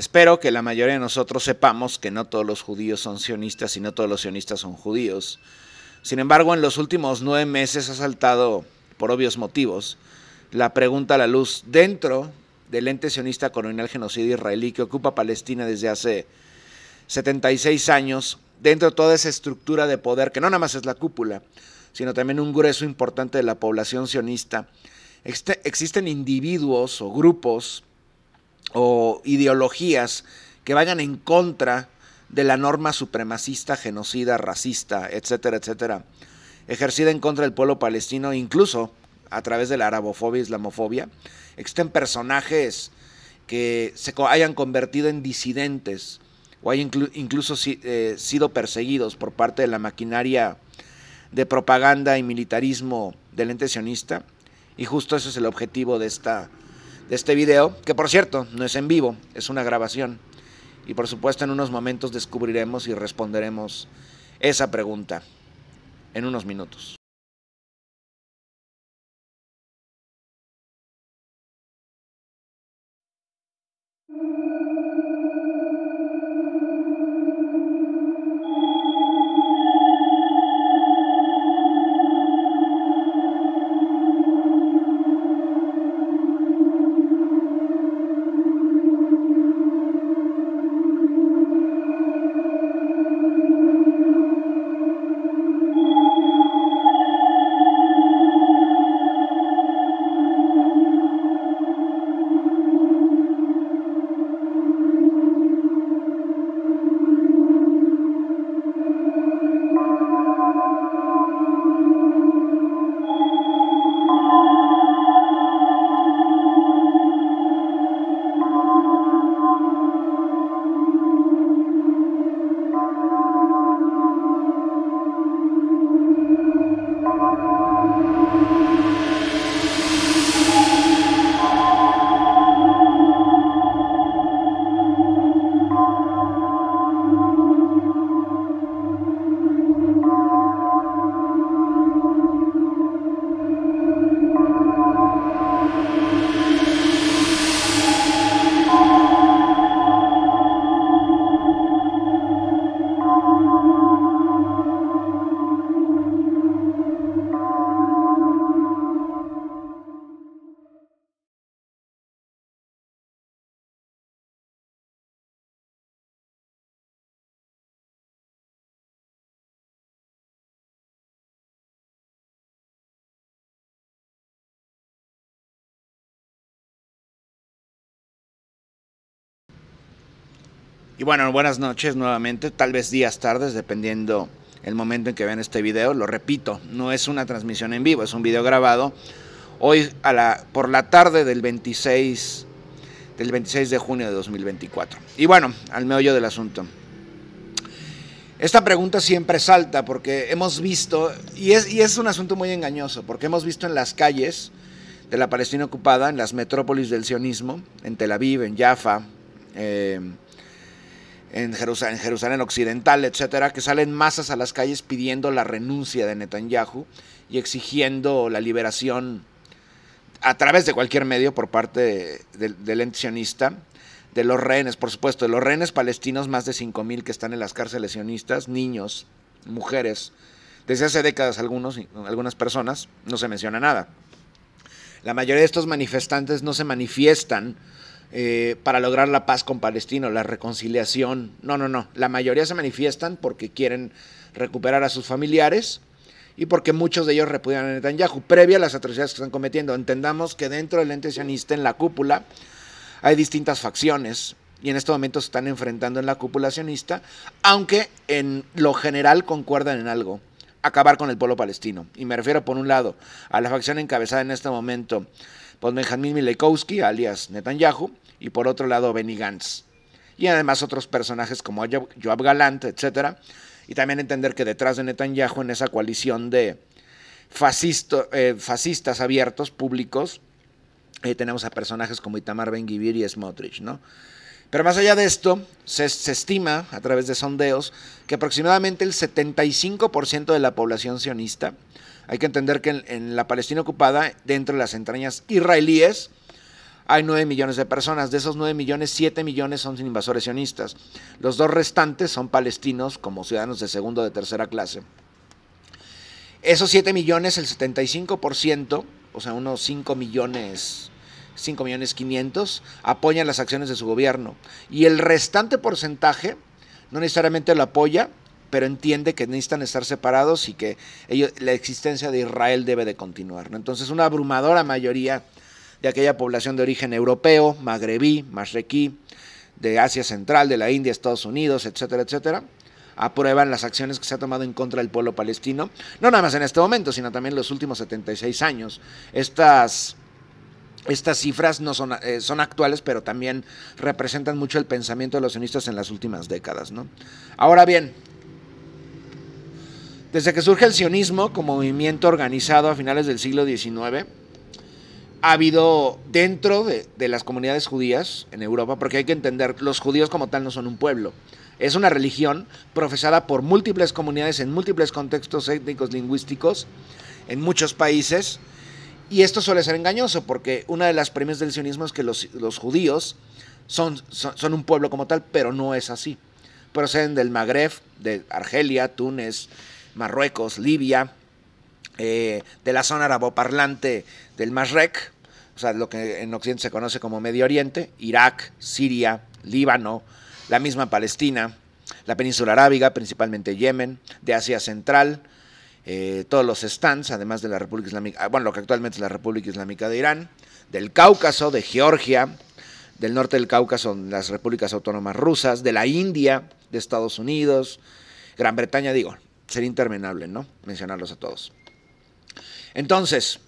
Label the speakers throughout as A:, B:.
A: Espero que la mayoría de nosotros sepamos que no todos los judíos son sionistas y no todos los sionistas son judíos. Sin embargo, en los últimos nueve meses ha saltado, por obvios motivos, la pregunta a la luz dentro del ente sionista colonial genocidio israelí que ocupa Palestina desde hace 76 años, dentro de toda esa estructura de poder que no nada más es la cúpula, sino también un grueso importante de la población sionista, existen individuos o grupos o ideologías que vayan en contra de la norma supremacista, genocida, racista, etcétera, etcétera, ejercida en contra del pueblo palestino, incluso a través de la arabofobia, islamofobia, existen personajes que se hayan convertido en disidentes o hayan incluso eh, sido perseguidos por parte de la maquinaria de propaganda y militarismo del ente sionista. Y justo eso es el objetivo de esta de este video, que por cierto no es en vivo, es una grabación. Y por supuesto en unos momentos descubriremos y responderemos esa pregunta en unos minutos. Y bueno, buenas noches nuevamente, tal vez días, tardes, dependiendo el momento en que vean este video. Lo repito, no es una transmisión en vivo, es un video grabado. Hoy a la, por la tarde del 26, del 26 de junio de 2024. Y bueno, al meollo del asunto. Esta pregunta siempre salta porque hemos visto, y es, y es un asunto muy engañoso, porque hemos visto en las calles de la Palestina ocupada, en las metrópolis del sionismo, en Tel Aviv, en Jaffa, eh, en Jerusalén, Occidental, etcétera, que salen masas a las calles pidiendo la renuncia de Netanyahu y exigiendo la liberación a través de cualquier medio por parte del de, de sionista, de los rehenes, por supuesto, de los rehenes palestinos, más de 5.000 que están en las cárceles sionistas, niños, mujeres, desde hace décadas algunos, algunas personas, no se menciona nada. La mayoría de estos manifestantes no se manifiestan eh, para lograr la paz con Palestino, la reconciliación. No, no, no. La mayoría se manifiestan porque quieren recuperar a sus familiares y porque muchos de ellos repudian a Netanyahu, previa a las atrocidades que están cometiendo. Entendamos que dentro del ente sionista, en la cúpula, hay distintas facciones y en este momento se están enfrentando en la cúpula sionista, aunque en lo general concuerdan en algo acabar con el pueblo palestino. Y me refiero, por un lado, a la facción encabezada en este momento por Benjamin Milekowski, alias Netanyahu, y por otro lado Benny Gantz. Y además otros personajes como Joab Galant, etc. Y también entender que detrás de Netanyahu, en esa coalición de eh, fascistas abiertos, públicos, eh, tenemos a personajes como Itamar Ben-Gvir y Smotrich, ¿no? Pero más allá de esto, se, estima a través de sondeos que aproximadamente el 75% de la población sionista, hay que entender que en, la Palestina ocupada, dentro de las entrañas israelíes, hay 9 millones de personas. De esos 9 millones, 7 millones son invasores sionistas. Los dos restantes son palestinos como ciudadanos de segunda o de tercera clase. Esos 7 millones, el 75%, o sea, unos 5 millones 5 millones 500 apoyan las acciones de su gobierno y el restante porcentaje no necesariamente lo apoya, pero entiende que necesitan estar separados y que la existencia de Israel debe de continuar. Entonces una abrumadora mayoría de aquella población de origen europeo, magrebí, masrequí, de Asia Central, de la India, Estados Unidos, etcétera, etcétera aprueban las acciones que se ha tomado en contra del pueblo palestino, no nada más en este momento, sino también en los últimos 76 años. Estas, estas cifras no son, eh, son, actuales, pero también representan mucho el pensamiento de los sionistas en las últimas décadas. Ahora bien, desde que surge el sionismo como movimiento organizado a finales del siglo XIX, ha habido dentro de, las comunidades judías en Europa, porque hay que entender, los judíos como tal no son un pueblo, es una religión profesada por múltiples comunidades en múltiples contextos étnicos, lingüísticos, en muchos países, y esto suele ser engañoso, porque una de las premisas del sionismo es que los, judíos son, son, un pueblo como tal, pero no es así. Proceden del Magreb, de Argelia, Túnez, Marruecos, Libia, eh, de la zona araboparlante del Masrek, o sea, lo que en Occidente se conoce como Medio Oriente, Irak, Siria, Líbano, la misma Palestina, la península arábiga, principalmente Yemen, de Asia Central, eh, todos los stands, además de la República Islámica, ah, bueno, lo que actualmente es la República Islámica de Irán, del Cáucaso, de Georgia, del norte del Cáucaso, las repúblicas autónomas rusas, de la India, de Estados Unidos, Gran Bretaña, digo, sería interminable, ¿no? Mencionarlos a todos. Entonces,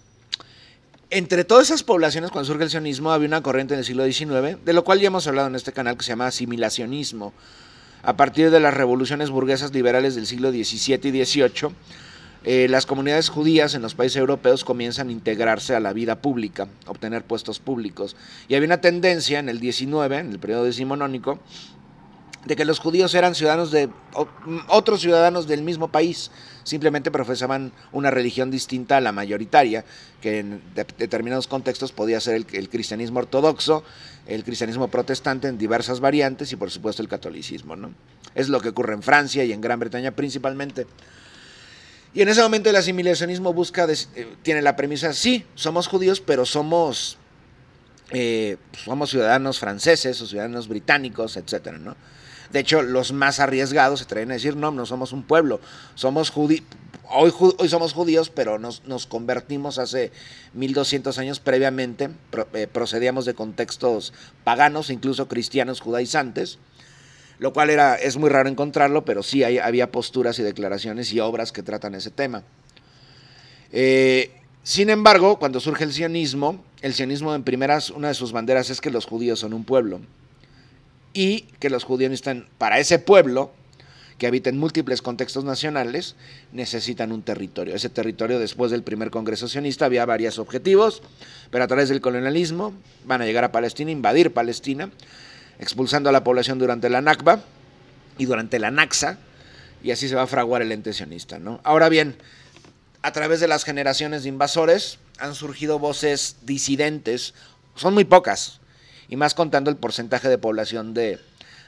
A: entre todas esas poblaciones, cuando surge el sionismo, había una corriente en el siglo XIX, de lo cual ya hemos hablado en este canal, que se llama asimilacionismo. A partir de las revoluciones burguesas liberales del siglo XVII y XVIII, eh, las comunidades judías en los países europeos comienzan a integrarse a la vida pública, a obtener puestos públicos. Y había una tendencia en el XIX, en el periodo decimonónico, de que los judíos eran ciudadanos de otros ciudadanos del mismo país simplemente profesaban una religión distinta a la mayoritaria, que en determinados contextos podía ser el, cristianismo ortodoxo, el cristianismo protestante en diversas variantes y por supuesto el catolicismo. ¿no? Es lo que ocurre en Francia y en Gran Bretaña principalmente. Y en ese momento el asimilacionismo busca, eh, tiene la premisa, sí, somos judíos, pero somos, eh, somos ciudadanos franceses o ciudadanos británicos, etcétera, ¿no? De hecho, los más arriesgados se traen a decir, no, no somos un pueblo, somos judíos. Hoy, hoy, somos judíos, pero nos, convertimos hace 1200 años previamente, eh, procedíamos de contextos paganos, incluso cristianos judaizantes, lo cual era, es muy raro encontrarlo, pero sí había posturas y declaraciones y obras que tratan ese tema. Eh, sin embargo, cuando surge el sionismo, el sionismo en primeras, una de sus banderas es que los judíos son un pueblo y que los judíos están para ese pueblo que habita en múltiples contextos nacionales, necesitan un territorio. Ese territorio, después del primer Congreso Sionista, había varios objetivos, pero a través del colonialismo van a llegar a Palestina, invadir Palestina, expulsando a la población durante la Nakba y durante la Naxa, y así se va a fraguar el ente sionista. ¿no? Ahora bien, a través de las generaciones de invasores han surgido voces disidentes, son muy pocas, y más contando el porcentaje de población de,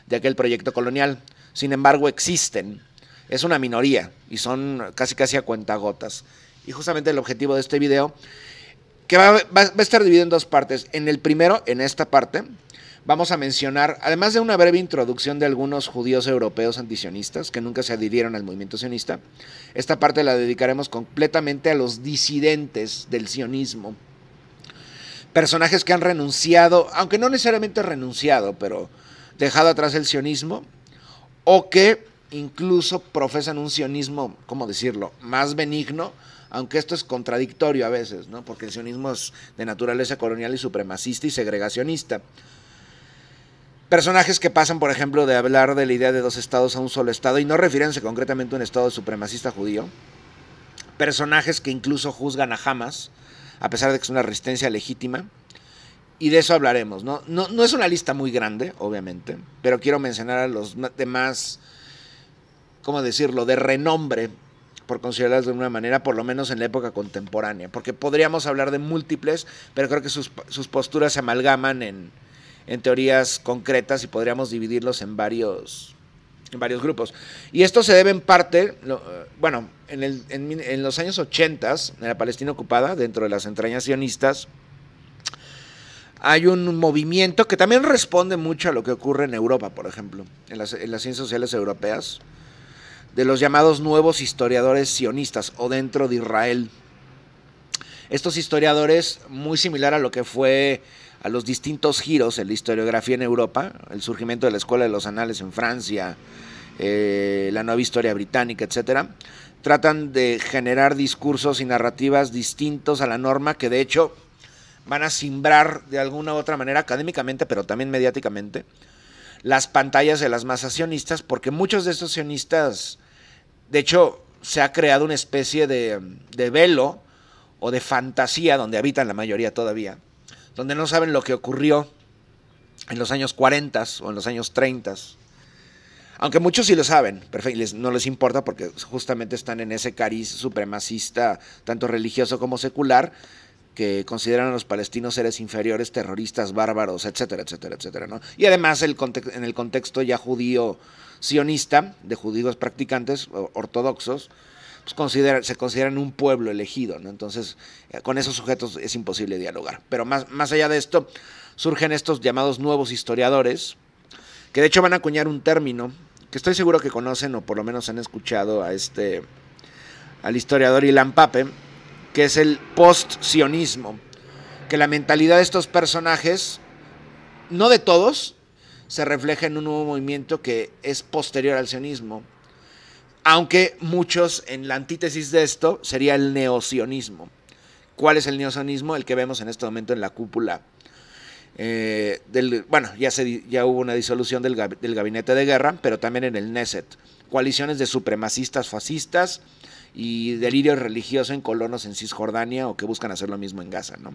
A: de aquel proyecto colonial. Sin embargo, existen, es una minoría y son casi casi a cuentagotas. Y justamente el objetivo de este video, que va, va, va a estar dividido en dos partes. En el primero, en esta parte, vamos a mencionar, además de una breve introducción de algunos judíos europeos antisionistas que nunca se adhirieron al movimiento sionista, esta parte la dedicaremos completamente a los disidentes del sionismo personajes que han renunciado, aunque no necesariamente renunciado, pero dejado atrás el sionismo, o que incluso profesan un sionismo, ¿cómo decirlo?, más benigno, aunque esto es contradictorio a veces, ¿no? Porque el sionismo es de naturaleza colonial y supremacista y segregacionista. Personajes que pasan, por ejemplo, de hablar de la idea de dos estados a un solo estado y no refiriéndose concretamente a un estado supremacista judío. Personajes que incluso juzgan a Hamas, a pesar de que es una resistencia legítima. Y de eso hablaremos, ¿no? No, es una lista muy grande, obviamente, pero quiero mencionar a los demás, ¿cómo decirlo?, de renombre, por considerarlos de una manera, por lo menos en la época contemporánea, porque podríamos hablar de múltiples, pero creo que sus, posturas se amalgaman en, en teorías concretas y podríamos dividirlos en varios en varios grupos. Y esto se debe en parte, eh, bueno, en, los años 80, en la Palestina ocupada, dentro de las entrañas sionistas, hay un movimiento que también responde mucho a lo que ocurre en Europa, por ejemplo, en las ciencias sociales europeas, de los llamados nuevos historiadores sionistas o dentro de Israel. Estos historiadores, muy similar a lo que fue a los distintos giros en la historiografía en Europa, el surgimiento de la Escuela de los Anales en Francia, eh, la nueva historia británica, etcétera, tratan de generar discursos y narrativas distintos a la norma que de hecho van a simbrar de alguna u otra manera académicamente, pero también mediáticamente, las pantallas de las masas sionistas, porque muchos de estos sionistas, de hecho, se ha creado una especie de velo o de fantasía donde habitan la mayoría todavía, donde no saben lo que ocurrió en los años 40 o en los años 30. Aunque muchos sí lo saben, perfecto, no les importa porque justamente están en ese cariz supremacista, tanto religioso como secular, que consideran a los palestinos seres inferiores, terroristas, bárbaros, etcétera, etcétera, etcétera. Y además en el contexto ya judío sionista, de judíos practicantes, ortodoxos, se consideran un pueblo elegido, Entonces, eh, con esos sujetos es imposible dialogar. Pero más, más allá de esto, surgen estos llamados nuevos historiadores, que de hecho van a acuñar un término que estoy seguro que conocen o por lo menos han escuchado a este al historiador Ilan Pape, que es el post-sionismo, que la mentalidad de estos personajes, no de todos, se refleja en un nuevo movimiento que es posterior al sionismo, aunque muchos en la antítesis de esto sería el neosionismo. ¿Cuál es el neosionismo? El que vemos en este momento en la cúpula. Eh, del, bueno, ya, ya hubo una disolución del, gabinete de guerra, pero también en el Neset. Coaliciones de supremacistas fascistas y delirios religiosos en colonos en Cisjordania o que buscan hacer lo mismo en Gaza, ¿no?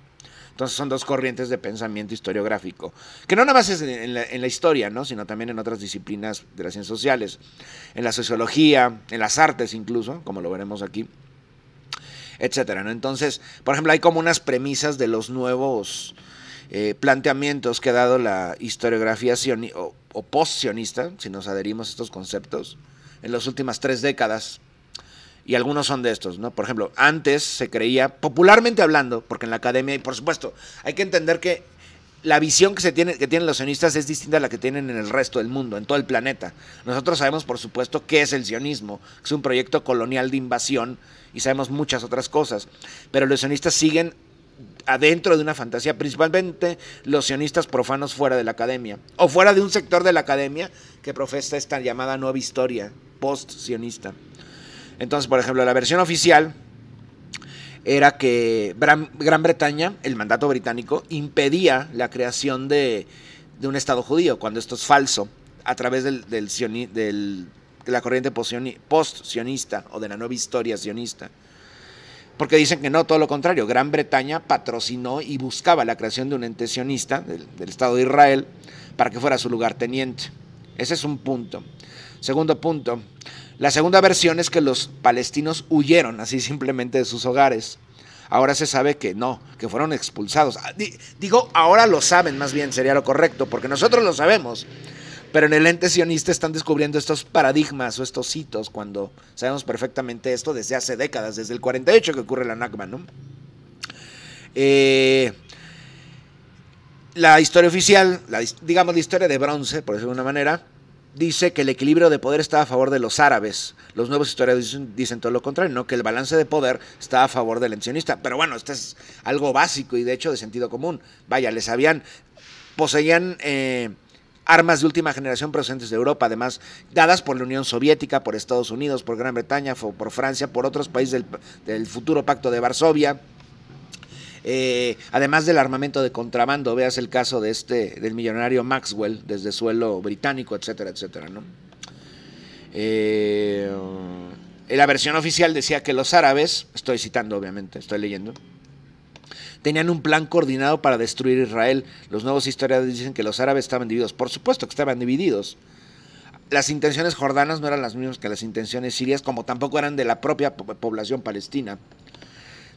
A: Entonces son dos corrientes de pensamiento historiográfico, que no nada más es en la, historia, ¿no? sino también en otras disciplinas de las ciencias sociales, en la sociología, en las artes incluso, como lo veremos aquí etcétera. Entonces, por ejemplo, hay como unas premisas de los nuevos eh, planteamientos que ha dado la historiografía o, o post-sionista, si nos adherimos a estos conceptos, en las últimas tres décadas y algunos son de estos, ¿no? Por ejemplo, antes se creía, popularmente hablando, porque en la academia, y por supuesto, hay que entender que la visión que, se tiene, que tienen los sionistas es distinta a la que tienen en el resto del mundo, en todo el planeta. Nosotros sabemos, por supuesto, qué es el sionismo. Es un proyecto colonial de invasión y sabemos muchas otras cosas. Pero los sionistas siguen adentro de una fantasía, principalmente los sionistas profanos fuera de la academia, o fuera de un sector de la academia que profesa esta llamada nueva historia post-sionista. Entonces, por ejemplo, la versión oficial era que Gran, Bretaña, el mandato británico, impedía la creación de, un Estado judío, cuando esto es falso, a través del, de la corriente post-sionista o de la nueva historia sionista. Porque dicen que no, todo lo contrario, Gran Bretaña patrocinó y buscaba la creación de un ente sionista del, del Estado de Israel para que fuera su lugar teniente. Ese es un punto. Segundo punto, la segunda versión es que los palestinos huyeron así simplemente de sus hogares. Ahora se sabe que no, que fueron expulsados. Ah, digo, ahora lo saben más bien, sería lo correcto, porque nosotros lo sabemos. Pero en el ente sionista están descubriendo estos paradigmas o estos hitos cuando sabemos perfectamente esto desde hace décadas, desde el 48 que ocurre la Nakba, ¿no? Eh, la historia oficial, digamos la historia de bronce, por decirlo de una manera, dice que el equilibrio de poder está a favor de los árabes. Los nuevos historiadores dicen, todo lo contrario, ¿no? que el balance de poder está a favor del sionista. Pero bueno, esto es algo básico y de hecho de sentido común. Vaya, les habían, poseían eh, armas de última generación procedentes de Europa, además dadas por la Unión Soviética, por Estados Unidos, por Gran Bretaña, por Francia, por otros países del futuro pacto de Varsovia. Eh, además del armamento de contrabando, veas el caso de este, del millonario Maxwell desde suelo británico, etcétera, etcétera, eh, la versión oficial decía que los árabes, estoy citando obviamente, estoy leyendo, tenían un plan coordinado para destruir Israel. Los nuevos historiadores dicen que los árabes estaban divididos. Por supuesto que estaban divididos. Las intenciones jordanas no eran las mismas que las intenciones sirias, como tampoco eran de la propia población palestina.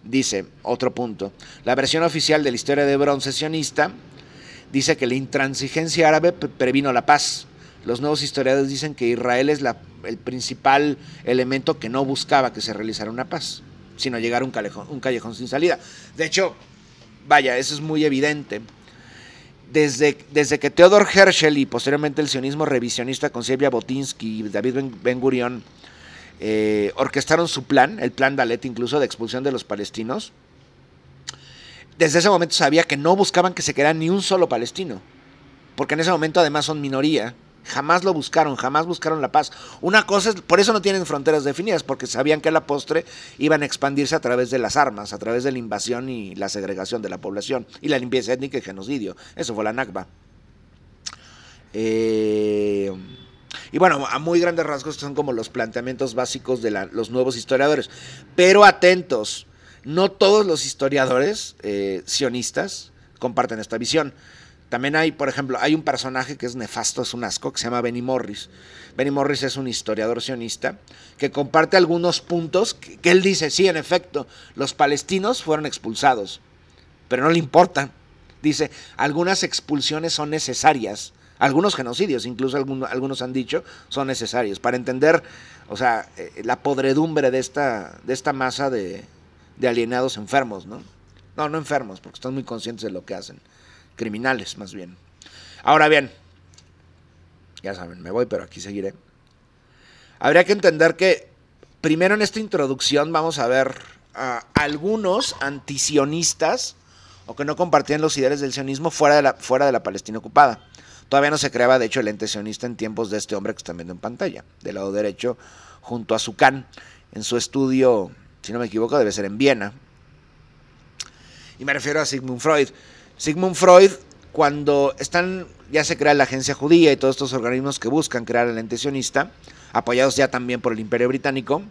A: Dice, otro punto, la versión oficial de la historia de bronce sionista dice que la intransigencia árabe previno la paz. Los nuevos historiadores dicen que Israel es la, el principal elemento que no buscaba que se realizara una paz, sino llegar a un callejón, un callejón sin salida. De hecho, vaya, eso es muy evidente. Desde, desde, que Theodor Herschel y posteriormente el sionismo revisionista con Silvia Botinsky y David ben Gurion eh, orquestaron su plan, el plan Dalet incluso de expulsión de los palestinos. Desde ese momento sabía que no buscaban que se quedara ni un solo palestino, porque en ese momento además son minoría. Jamás lo buscaron, jamás buscaron la paz. Una cosa es, por eso no tienen fronteras definidas, porque sabían que a la postre iban a expandirse a través de las armas, a través de la invasión y la segregación de la población, y la limpieza étnica y genocidio. Eso fue la Nakba. Eh, y bueno, a muy grandes rasgos son como los planteamientos básicos de los nuevos historiadores. Pero atentos, no todos los historiadores eh, sionistas comparten esta visión. También hay, por ejemplo, hay un personaje que es nefasto, es un asco, que se llama Benny Morris. Benny Morris es un historiador sionista que comparte algunos puntos que él dice, sí, en efecto, los palestinos fueron expulsados, pero no le importa. Dice, algunas expulsiones son necesarias algunos genocidios, incluso algunos, algunos han dicho, son necesarios para entender, o sea, eh, eh, la podredumbre de esta, de esta masa de, alienados enfermos, ¿no? No, no enfermos, porque están muy conscientes de lo que hacen. Criminales, más bien. Ahora bien, ya saben, me voy, pero aquí seguiré. Habría que entender que primero en esta introducción vamos a ver a algunos antisionistas o que no compartían los ideales del sionismo fuera de la, fuera de la Palestina ocupada. Todavía no se creaba, de hecho, el ente sionista en tiempos de este hombre que está viendo en pantalla, del lado derecho, junto a can, en su estudio, si no me equivoco, debe ser en Viena. Y me refiero a Sigmund Freud. Sigmund Freud, cuando están, ya se crea la agencia judía y todos estos organismos que buscan crear el ente sionista, apoyados ya también por el Imperio Británico,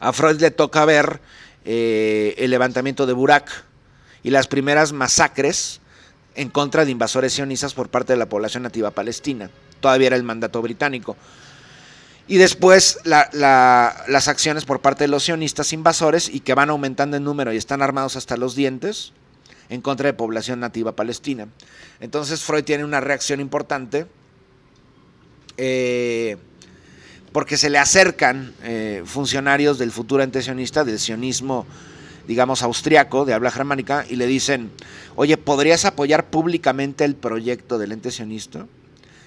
A: a Freud le toca ver eh, el levantamiento de Burak y las primeras masacres en contra de invasores sionistas por parte de la población nativa palestina. Todavía era el mandato británico. Y después las acciones por parte de los sionistas invasores y que van aumentando en número y están armados hasta los dientes en contra de población nativa palestina. Entonces Freud tiene una reacción importante eh, porque se le acercan eh, funcionarios del futuro antisionista, del sionismo digamos, austriaco, de habla germánica, y le dicen, oye, ¿podrías apoyar públicamente el proyecto del ente sionista?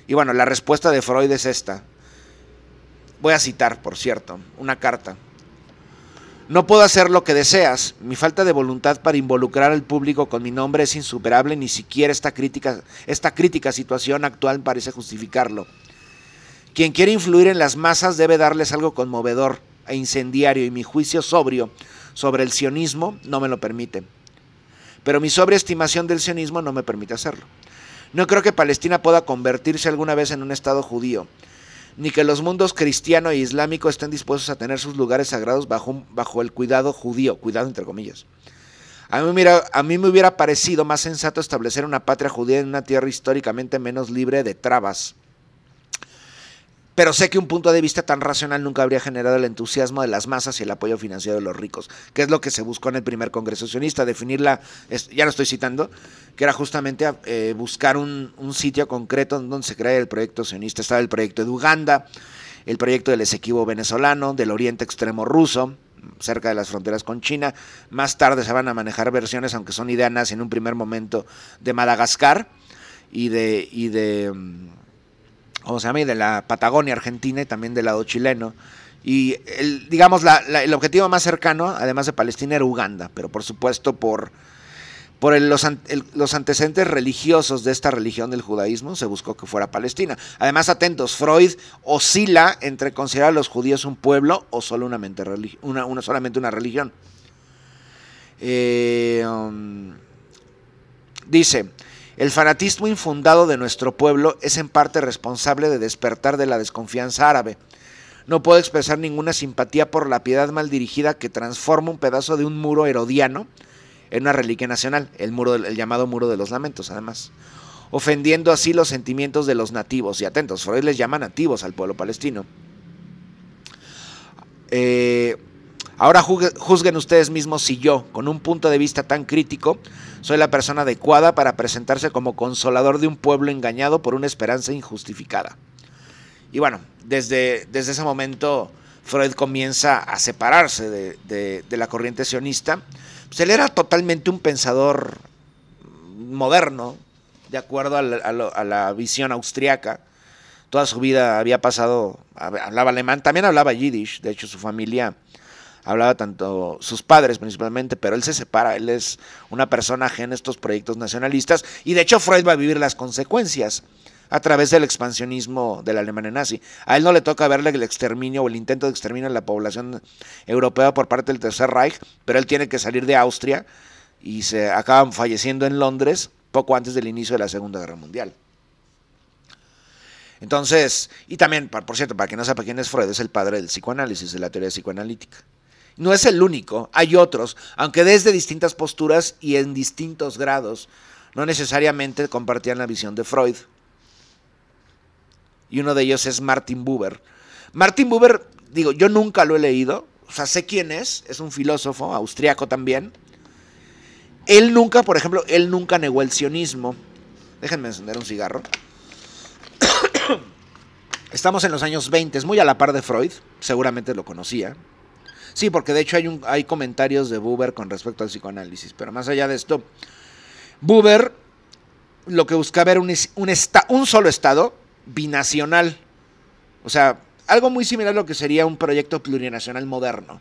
A: Y bueno, la respuesta de Freud es esta. Voy a citar, por cierto, una carta. No puedo hacer lo que deseas. Mi falta de voluntad para involucrar al público con mi nombre es insuperable. Ni siquiera esta crítica, esta crítica situación actual parece justificarlo. Quien quiere influir en las masas debe darles algo conmovedor e incendiario y mi juicio sobrio sobre el sionismo no me lo permite. Pero mi sobreestimación del sionismo no me permite hacerlo. No creo que Palestina pueda convertirse alguna vez en un Estado judío, ni que los mundos cristiano e islámico estén dispuestos a tener sus lugares sagrados bajo, bajo el cuidado judío, cuidado entre comillas. A mí, a mí me hubiera parecido más sensato establecer una patria judía en una tierra históricamente menos libre de trabas pero sé que un punto de vista tan racional nunca habría generado el entusiasmo de las masas y el apoyo financiero de los ricos, que es lo que se buscó en el primer Congreso Sionista, definirla, ya lo estoy citando, que era justamente eh, buscar un, sitio concreto donde se crea el proyecto sionista. Estaba el proyecto de Uganda, el proyecto del Esequibo venezolano, del Oriente Extremo ruso, cerca de las fronteras con China. Más tarde se van a manejar versiones, aunque son ideanas, en un primer momento, de Madagascar y de... Y de mm, o sea, de la Patagonia argentina y también del lado chileno. Y digamos, el objetivo más cercano, además de Palestina, era Uganda, pero por supuesto por, por los, antecedentes religiosos de esta religión del judaísmo, se buscó que fuera Palestina. Además, atentos, Freud oscila entre considerar a los judíos un pueblo o solo una, solamente una religión. Eh, um, dice, el fanatismo infundado de nuestro pueblo es en parte responsable de despertar de la desconfianza árabe. No puedo expresar ninguna simpatía por la piedad mal dirigida que transforma un pedazo de un muro herodiano en una reliquia nacional, el, muro, llamado Muro de los Lamentos, además, ofendiendo así los sentimientos de los nativos. Y atentos, Freud les llama nativos al pueblo palestino. Eh, Ahora juzguen ustedes mismos si yo, con un punto de vista tan crítico, soy la persona adecuada para presentarse como consolador de un pueblo engañado por una esperanza injustificada. Y bueno, desde, desde ese momento Freud comienza a separarse de, la corriente sionista. Pues él era totalmente un pensador moderno, de acuerdo a la, a la visión austriaca toda su vida había pasado, hablaba alemán, también hablaba yiddish, de hecho su familia hablaba tanto sus padres principalmente, pero él se separa, él es una persona ajena a estos proyectos nacionalistas y de hecho Freud va a vivir las consecuencias a través del expansionismo de la Alemania nazi. A él no le toca verle el exterminio o el intento de exterminio de la población europea por parte del Tercer Reich, pero él tiene que salir de Austria y se acaban falleciendo en Londres poco antes del inicio de la Segunda Guerra Mundial. Entonces, y también, por cierto, para que no sepa quién es Freud, es el padre del psicoanálisis, de la teoría psicoanalítica. No es el único, hay otros, aunque desde distintas posturas y en distintos grados. No necesariamente compartían la visión de Freud. Y uno de ellos es Martin Buber. Martin Buber, digo, yo nunca lo he leído, o sea, sé quién es, es un filósofo austriaco también. Él nunca, por ejemplo, él nunca negó el sionismo. Déjenme encender un cigarro. Estamos en los años 20, es muy a la par de Freud, seguramente lo conocía, Sí, porque de hecho hay, un, hay comentarios de Buber con respecto al psicoanálisis, pero más allá de esto, Buber lo que buscaba era un, un, un solo Estado binacional, o sea, algo muy similar a lo que sería un proyecto plurinacional moderno.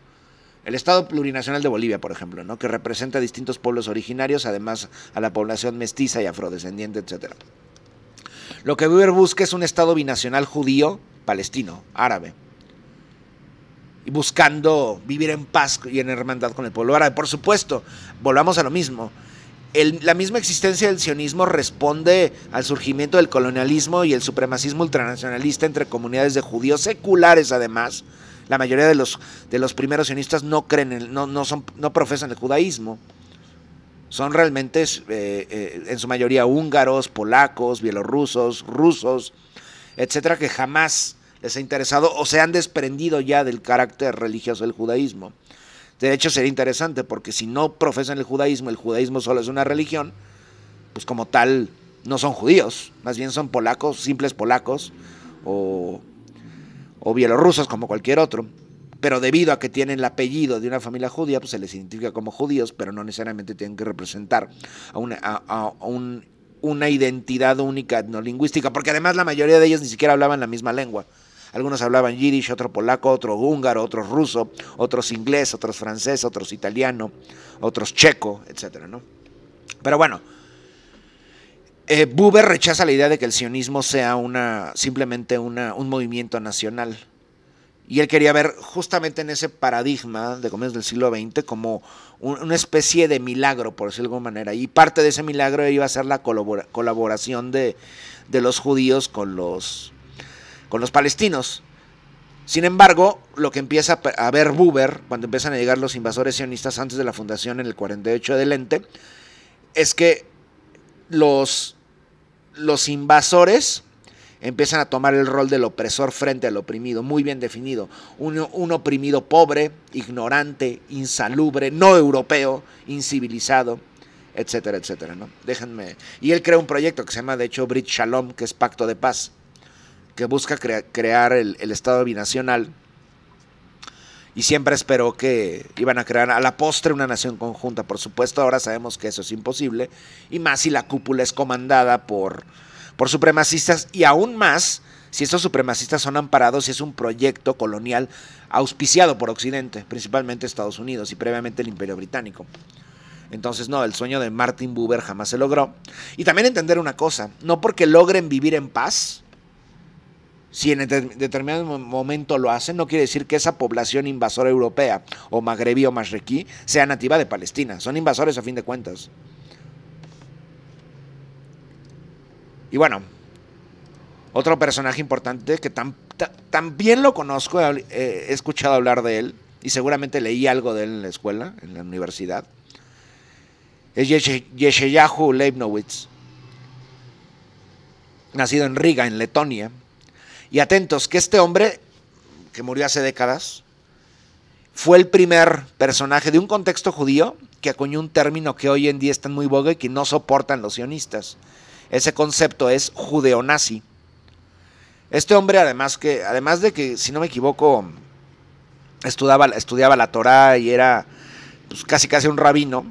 A: El Estado Plurinacional de Bolivia, por ejemplo, ¿no? que representa a distintos pueblos originarios, además a la población mestiza y afrodescendiente, etc. Lo que Buber busca es un Estado binacional judío, palestino, árabe, buscando vivir en paz y en hermandad con el pueblo árabe. Por supuesto, volvamos a lo mismo. la misma existencia del sionismo responde al surgimiento del colonialismo y el supremacismo ultranacionalista entre comunidades de judíos seculares, además. La mayoría de los, de los primeros sionistas no creen, no, son, no profesan el judaísmo. Son realmente, eh, eh, en su mayoría, húngaros, polacos, bielorrusos, rusos, etcétera, que jamás les ha interesado o se han desprendido ya del carácter religioso del judaísmo. De hecho, sería interesante porque si no profesan el judaísmo, el judaísmo solo es una religión, pues como tal no son judíos, más bien son polacos, simples polacos o, bielorrusos como cualquier otro. Pero debido a que tienen el apellido de una familia judía, pues se les identifica como judíos, pero no necesariamente tienen que representar a, una, una identidad única etnolingüística, porque además la mayoría de ellos ni siquiera hablaban la misma lengua. Algunos hablaban yiddish, otro polaco, otro húngaro, otros ruso, otros inglés, otros francés, otros italiano, otros checo, etc. ¿no? Pero bueno, eh, Buber rechaza la idea de que el sionismo sea una, simplemente un movimiento nacional. Y él quería ver justamente en ese paradigma de comienzos del siglo XX como una especie de milagro, por decirlo de alguna manera. Y parte de ese milagro iba a ser la colaboración de, los judíos con los con los palestinos. Sin embargo, lo que empieza a ver Buber, cuando empiezan a llegar los invasores sionistas antes de la fundación en el 48 del ente, es que los, los invasores empiezan a tomar el rol del opresor frente al oprimido, muy bien definido. Un, oprimido pobre, ignorante, insalubre, no europeo, incivilizado, etcétera, etcétera. ¿no? Déjenme. Y él crea un proyecto que se llama, de hecho, Brit Shalom, que es Pacto de Paz que busca crear el, Estado binacional. Y siempre esperó que iban a crear a la postre una nación conjunta. Por supuesto, ahora sabemos que eso es imposible. Y más si la cúpula es comandada por, por supremacistas. Y aún más si estos supremacistas son amparados y es un proyecto colonial auspiciado por Occidente, principalmente Estados Unidos y previamente el Imperio Británico. Entonces, no, el sueño de Martin Buber jamás se logró. Y también entender una cosa, no porque logren vivir en paz, si en determinado momento lo hacen, no quiere decir que esa población invasora europea o magrebí o masrequí sea nativa de Palestina. Son invasores a fin de cuentas. Y bueno, otro personaje importante que también lo conozco, eh, he, escuchado hablar de él y seguramente leí algo de él en la escuela, en la universidad, es Yeshayahu Leibnowitz, nacido en Riga, en Letonia y atentos, que este hombre, que murió hace décadas, fue el primer personaje de un contexto judío que acuñó un término que hoy en día está muy boga y que no soportan los sionistas. Ese concepto es judeonazi. Este hombre, además, que, además de que, si no me equivoco, estudiaba, estudiaba la Torá y era pues, casi casi un rabino,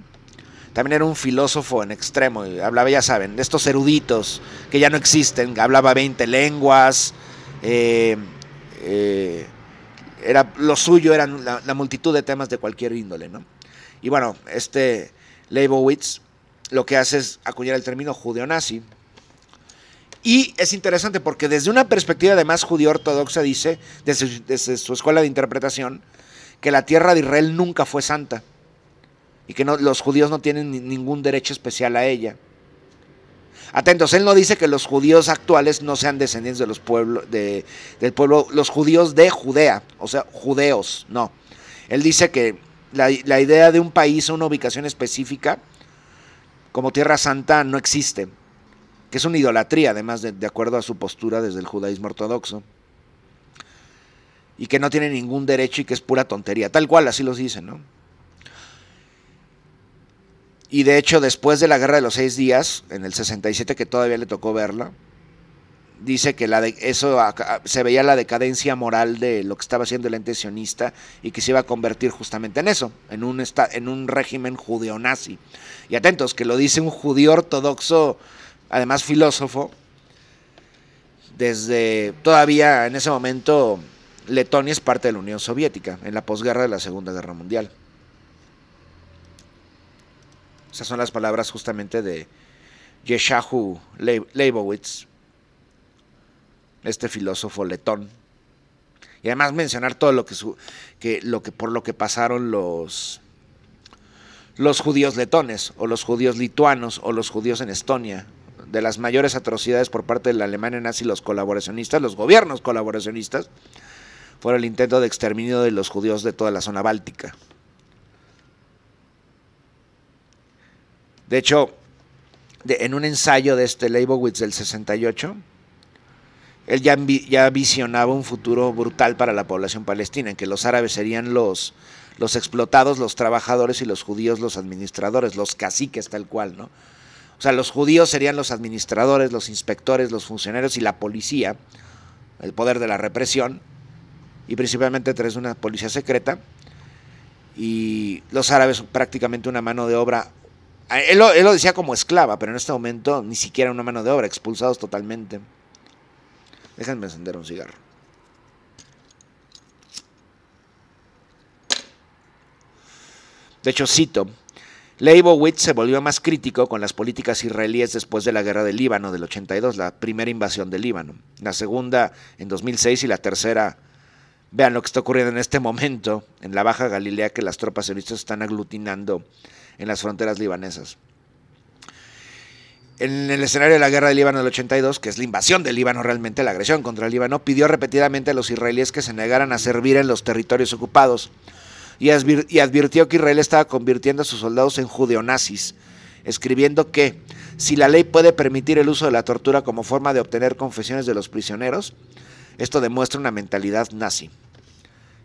A: también era un filósofo en extremo. hablaba, ya saben, de estos eruditos que ya no existen. Hablaba 20 lenguas, eh, eh, era, lo suyo eran la, multitud de temas de cualquier índole, ¿no? Y bueno, este Leibowitz lo que hace es acuñar el término nazi Y es interesante porque desde una perspectiva además judío-ortodoxa dice, desde, su escuela de interpretación, que la tierra de Israel nunca fue santa y que los judíos no tienen ningún derecho especial a ella. Atentos, él no dice que los judíos actuales no sean descendientes de los pueblos, de, del pueblo, los judíos de Judea, o sea, judeos, no. Él dice que la, idea de un país o una ubicación específica como tierra santa no existe, que es una idolatría, además, de, de acuerdo a su postura desde el judaísmo ortodoxo y que no tiene ningún derecho y que es pura tontería. Tal cual, así los dicen, ¿no? Y de hecho, después de la Guerra de los Seis Días, en el 67, que todavía le tocó verla, dice que la eso se veía la decadencia moral de lo que estaba haciendo el ente sionista y que se iba a convertir justamente en eso, en un, en un régimen judeonazi. Y atentos, que lo dice un judío ortodoxo, además filósofo, desde todavía en ese momento Letonia es parte de la Unión Soviética, en la posguerra de la Segunda Guerra Mundial. Esas son las palabras justamente de Yeshahu Leibowitz, este filósofo letón. Y además mencionar todo lo que, que, lo que por lo que pasaron los, los judíos letones, o los judíos lituanos, o los judíos en Estonia, de las mayores atrocidades por parte de la Alemania nazi, los colaboracionistas, los gobiernos colaboracionistas, fueron el intento de exterminio de los judíos de toda la zona báltica. De hecho, en un ensayo de este Leibowitz del 68, él ya, ya, visionaba un futuro brutal para la población palestina, en que los árabes serían los, los explotados, los trabajadores y los judíos los administradores, los caciques tal cual, ¿no? O sea, los judíos serían los administradores, los inspectores, los funcionarios y la policía, el poder de la represión, y principalmente tres una policía secreta, y los árabes prácticamente una mano de obra Ah, él lo, decía como esclava, pero en este momento ni siquiera una mano de obra, expulsados totalmente. Déjenme encender un cigarro. De hecho, cito, Leibowitz se volvió más crítico con las políticas israelíes después de la guerra del Líbano del 82, la primera invasión del Líbano, la segunda en 2006 y la tercera. Vean lo que está ocurriendo en este momento en la Baja Galilea, que las tropas israelíes están aglutinando en las fronteras libanesas. En el escenario de la guerra del Líbano del 82, que es la invasión del Líbano realmente, la agresión contra el Líbano, pidió repetidamente a los israelíes que se negaran a servir en los territorios ocupados y, advirtió que Israel estaba convirtiendo a sus soldados en judeonazis, escribiendo que si la ley puede permitir el uso de la tortura como forma de obtener confesiones de los prisioneros, esto demuestra una mentalidad nazi.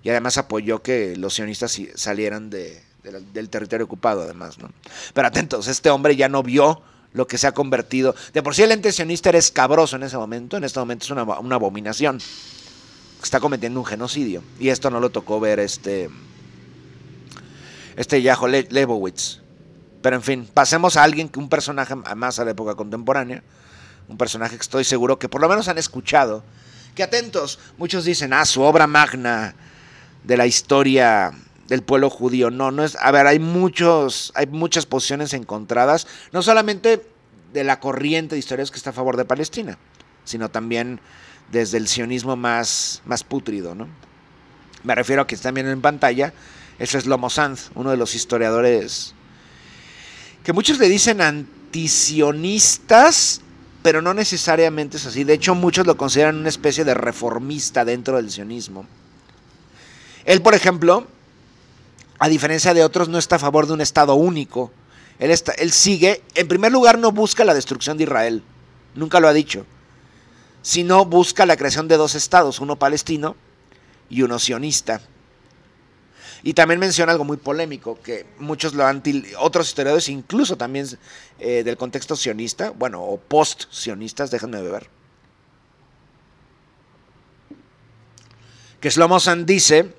A: Y además apoyó que los sionistas salieran de, del, territorio ocupado, además. ¿no? Pero atentos, este hombre ya no vio lo que se ha convertido. De por sí el intencionista era escabroso en ese momento, en este momento es una, abominación. Está cometiendo un genocidio. Y esto no lo tocó ver este. Este Yajo Le Lebowitz. Pero en fin, pasemos a alguien, un personaje más a la época contemporánea. Un personaje que estoy seguro que por lo menos han escuchado. Que atentos, muchos dicen, ah, su obra magna de la historia del pueblo judío. No, no es. A ver, hay muchos, hay muchas posiciones encontradas, no solamente de la corriente de historias que está a favor de Palestina, sino también desde el sionismo más, más pútrido, ¿no? Me refiero a que está bien en pantalla. Eso es Lomo Sanz, uno de los historiadores que muchos le dicen antisionistas, pero no necesariamente es así. De hecho, muchos lo consideran una especie de reformista dentro del sionismo. Él, por ejemplo, a diferencia de otros, no está a favor de un Estado único. Él, sigue, en primer lugar, no busca la destrucción de Israel, nunca lo ha dicho, sino busca la creación de dos estados, uno palestino y uno sionista. Y también menciona algo muy polémico, que muchos lo han, otros historiadores, incluso también eh, del contexto sionista, bueno, o post-sionistas, déjenme beber. Que Slomo Sand dice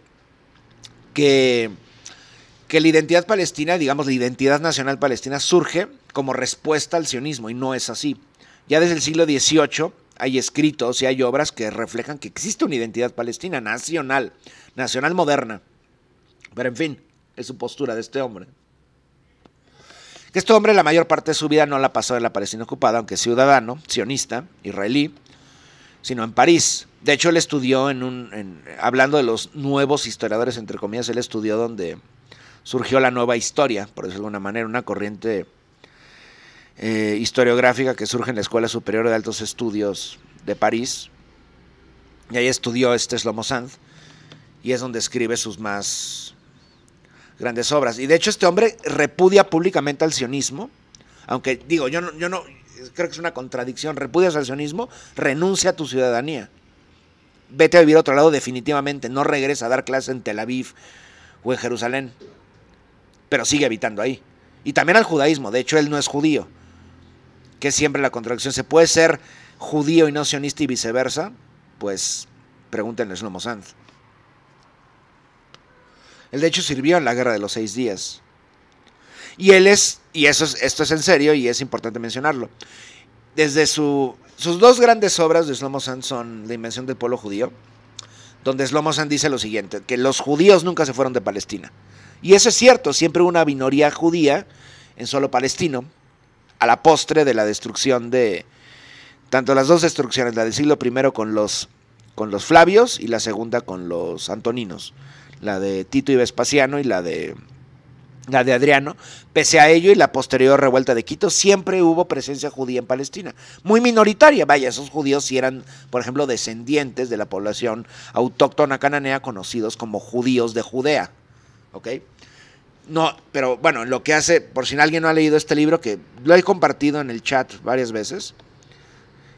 A: que que la identidad palestina, digamos la identidad nacional palestina, surge como respuesta al sionismo y no es así. Ya desde el siglo XVIII hay escritos y hay obras que reflejan que existe una identidad palestina nacional, nacional moderna. Pero en fin, es su postura de este hombre. Que este hombre la mayor parte de su vida no la pasó en la Palestina ocupada, aunque ciudadano, sionista, israelí, sino en París. De hecho, él estudió en un, hablando de los nuevos historiadores, entre comillas, él estudió donde surgió la nueva historia, por decirlo de alguna manera, una corriente eh, historiográfica que surge en la Escuela Superior de Altos Estudios de París. Y ahí estudió este Slomo Sanz y es donde escribe sus más grandes obras. Y de hecho este hombre repudia públicamente al sionismo, aunque digo, yo no, yo no creo que es una contradicción, repudias al sionismo, renuncia a tu ciudadanía. Vete a vivir a otro lado definitivamente, no regresa a dar clases en Tel Aviv o en Jerusalén pero sigue habitando ahí. Y también al judaísmo, de hecho él no es judío, que siempre la contradicción. ¿Se puede ser judío y no sionista y viceversa? Pues pregúntenle Slomo Sanz. Él de hecho sirvió en la guerra de los seis días. Y él es, y eso esto es en serio y es importante mencionarlo, desde sus dos grandes obras de Slomo Sanz son La invención del pueblo judío, donde Slomo Sanz dice lo siguiente, que los judíos nunca se fueron de Palestina. Y eso es cierto, siempre hubo una minoría judía en solo palestino, a la postre de la destrucción de, tanto las dos destrucciones, la del siglo I con los, con los Flavios y la segunda con los Antoninos, la de Tito y Vespasiano y la de, la de Adriano. Pese a ello y la posterior revuelta de Quito, siempre hubo presencia judía en Palestina, muy minoritaria. Vaya, esos judíos sí eran, por ejemplo, descendientes de la población autóctona cananea conocidos como judíos de Judea. ¿ok?, no, pero bueno, lo que hace, por si alguien no ha leído este libro, que lo he compartido en el chat varias veces,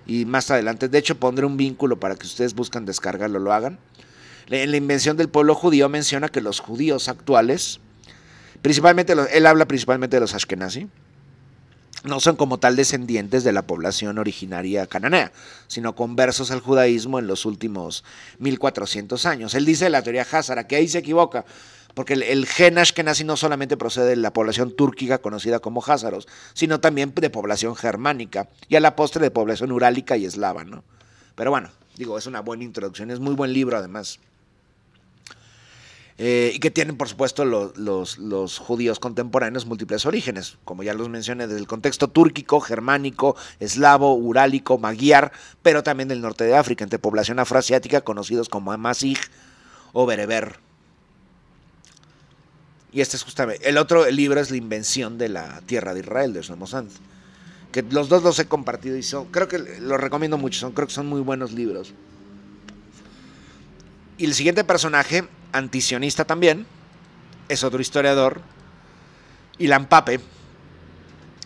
A: y más adelante, de hecho pondré un vínculo para que ustedes buscan descargarlo, lo hagan. En la invención del pueblo judío menciona que los judíos actuales, principalmente, él habla principalmente de los ashkenazi, no son como tal descendientes de la población originaria cananea, sino conversos al judaísmo en los últimos 1400 años. Él dice la teoría Hazara, que ahí se equivoca porque el, el que nace no solamente procede de la población túrquica conocida como házaros, sino también de población germánica y a la postre de población urálica y eslava, ¿no? Pero bueno, digo, es una buena introducción, es muy buen libro además. Eh, y que tienen, por supuesto, los, judíos contemporáneos múltiples orígenes, como ya los mencioné, desde el contexto túrquico, germánico, eslavo, urálico, magiar, pero también del norte de África, entre población afroasiática conocidos como amasig o bereber. Y este es justamente. El otro libro es La Invención de la Tierra de Israel, de Slomo Sand. Que los dos los he compartido y son. Creo que los recomiendo mucho. Son, creo que son muy buenos libros. Y el siguiente personaje, antisionista también, es otro historiador, Ilan Pape.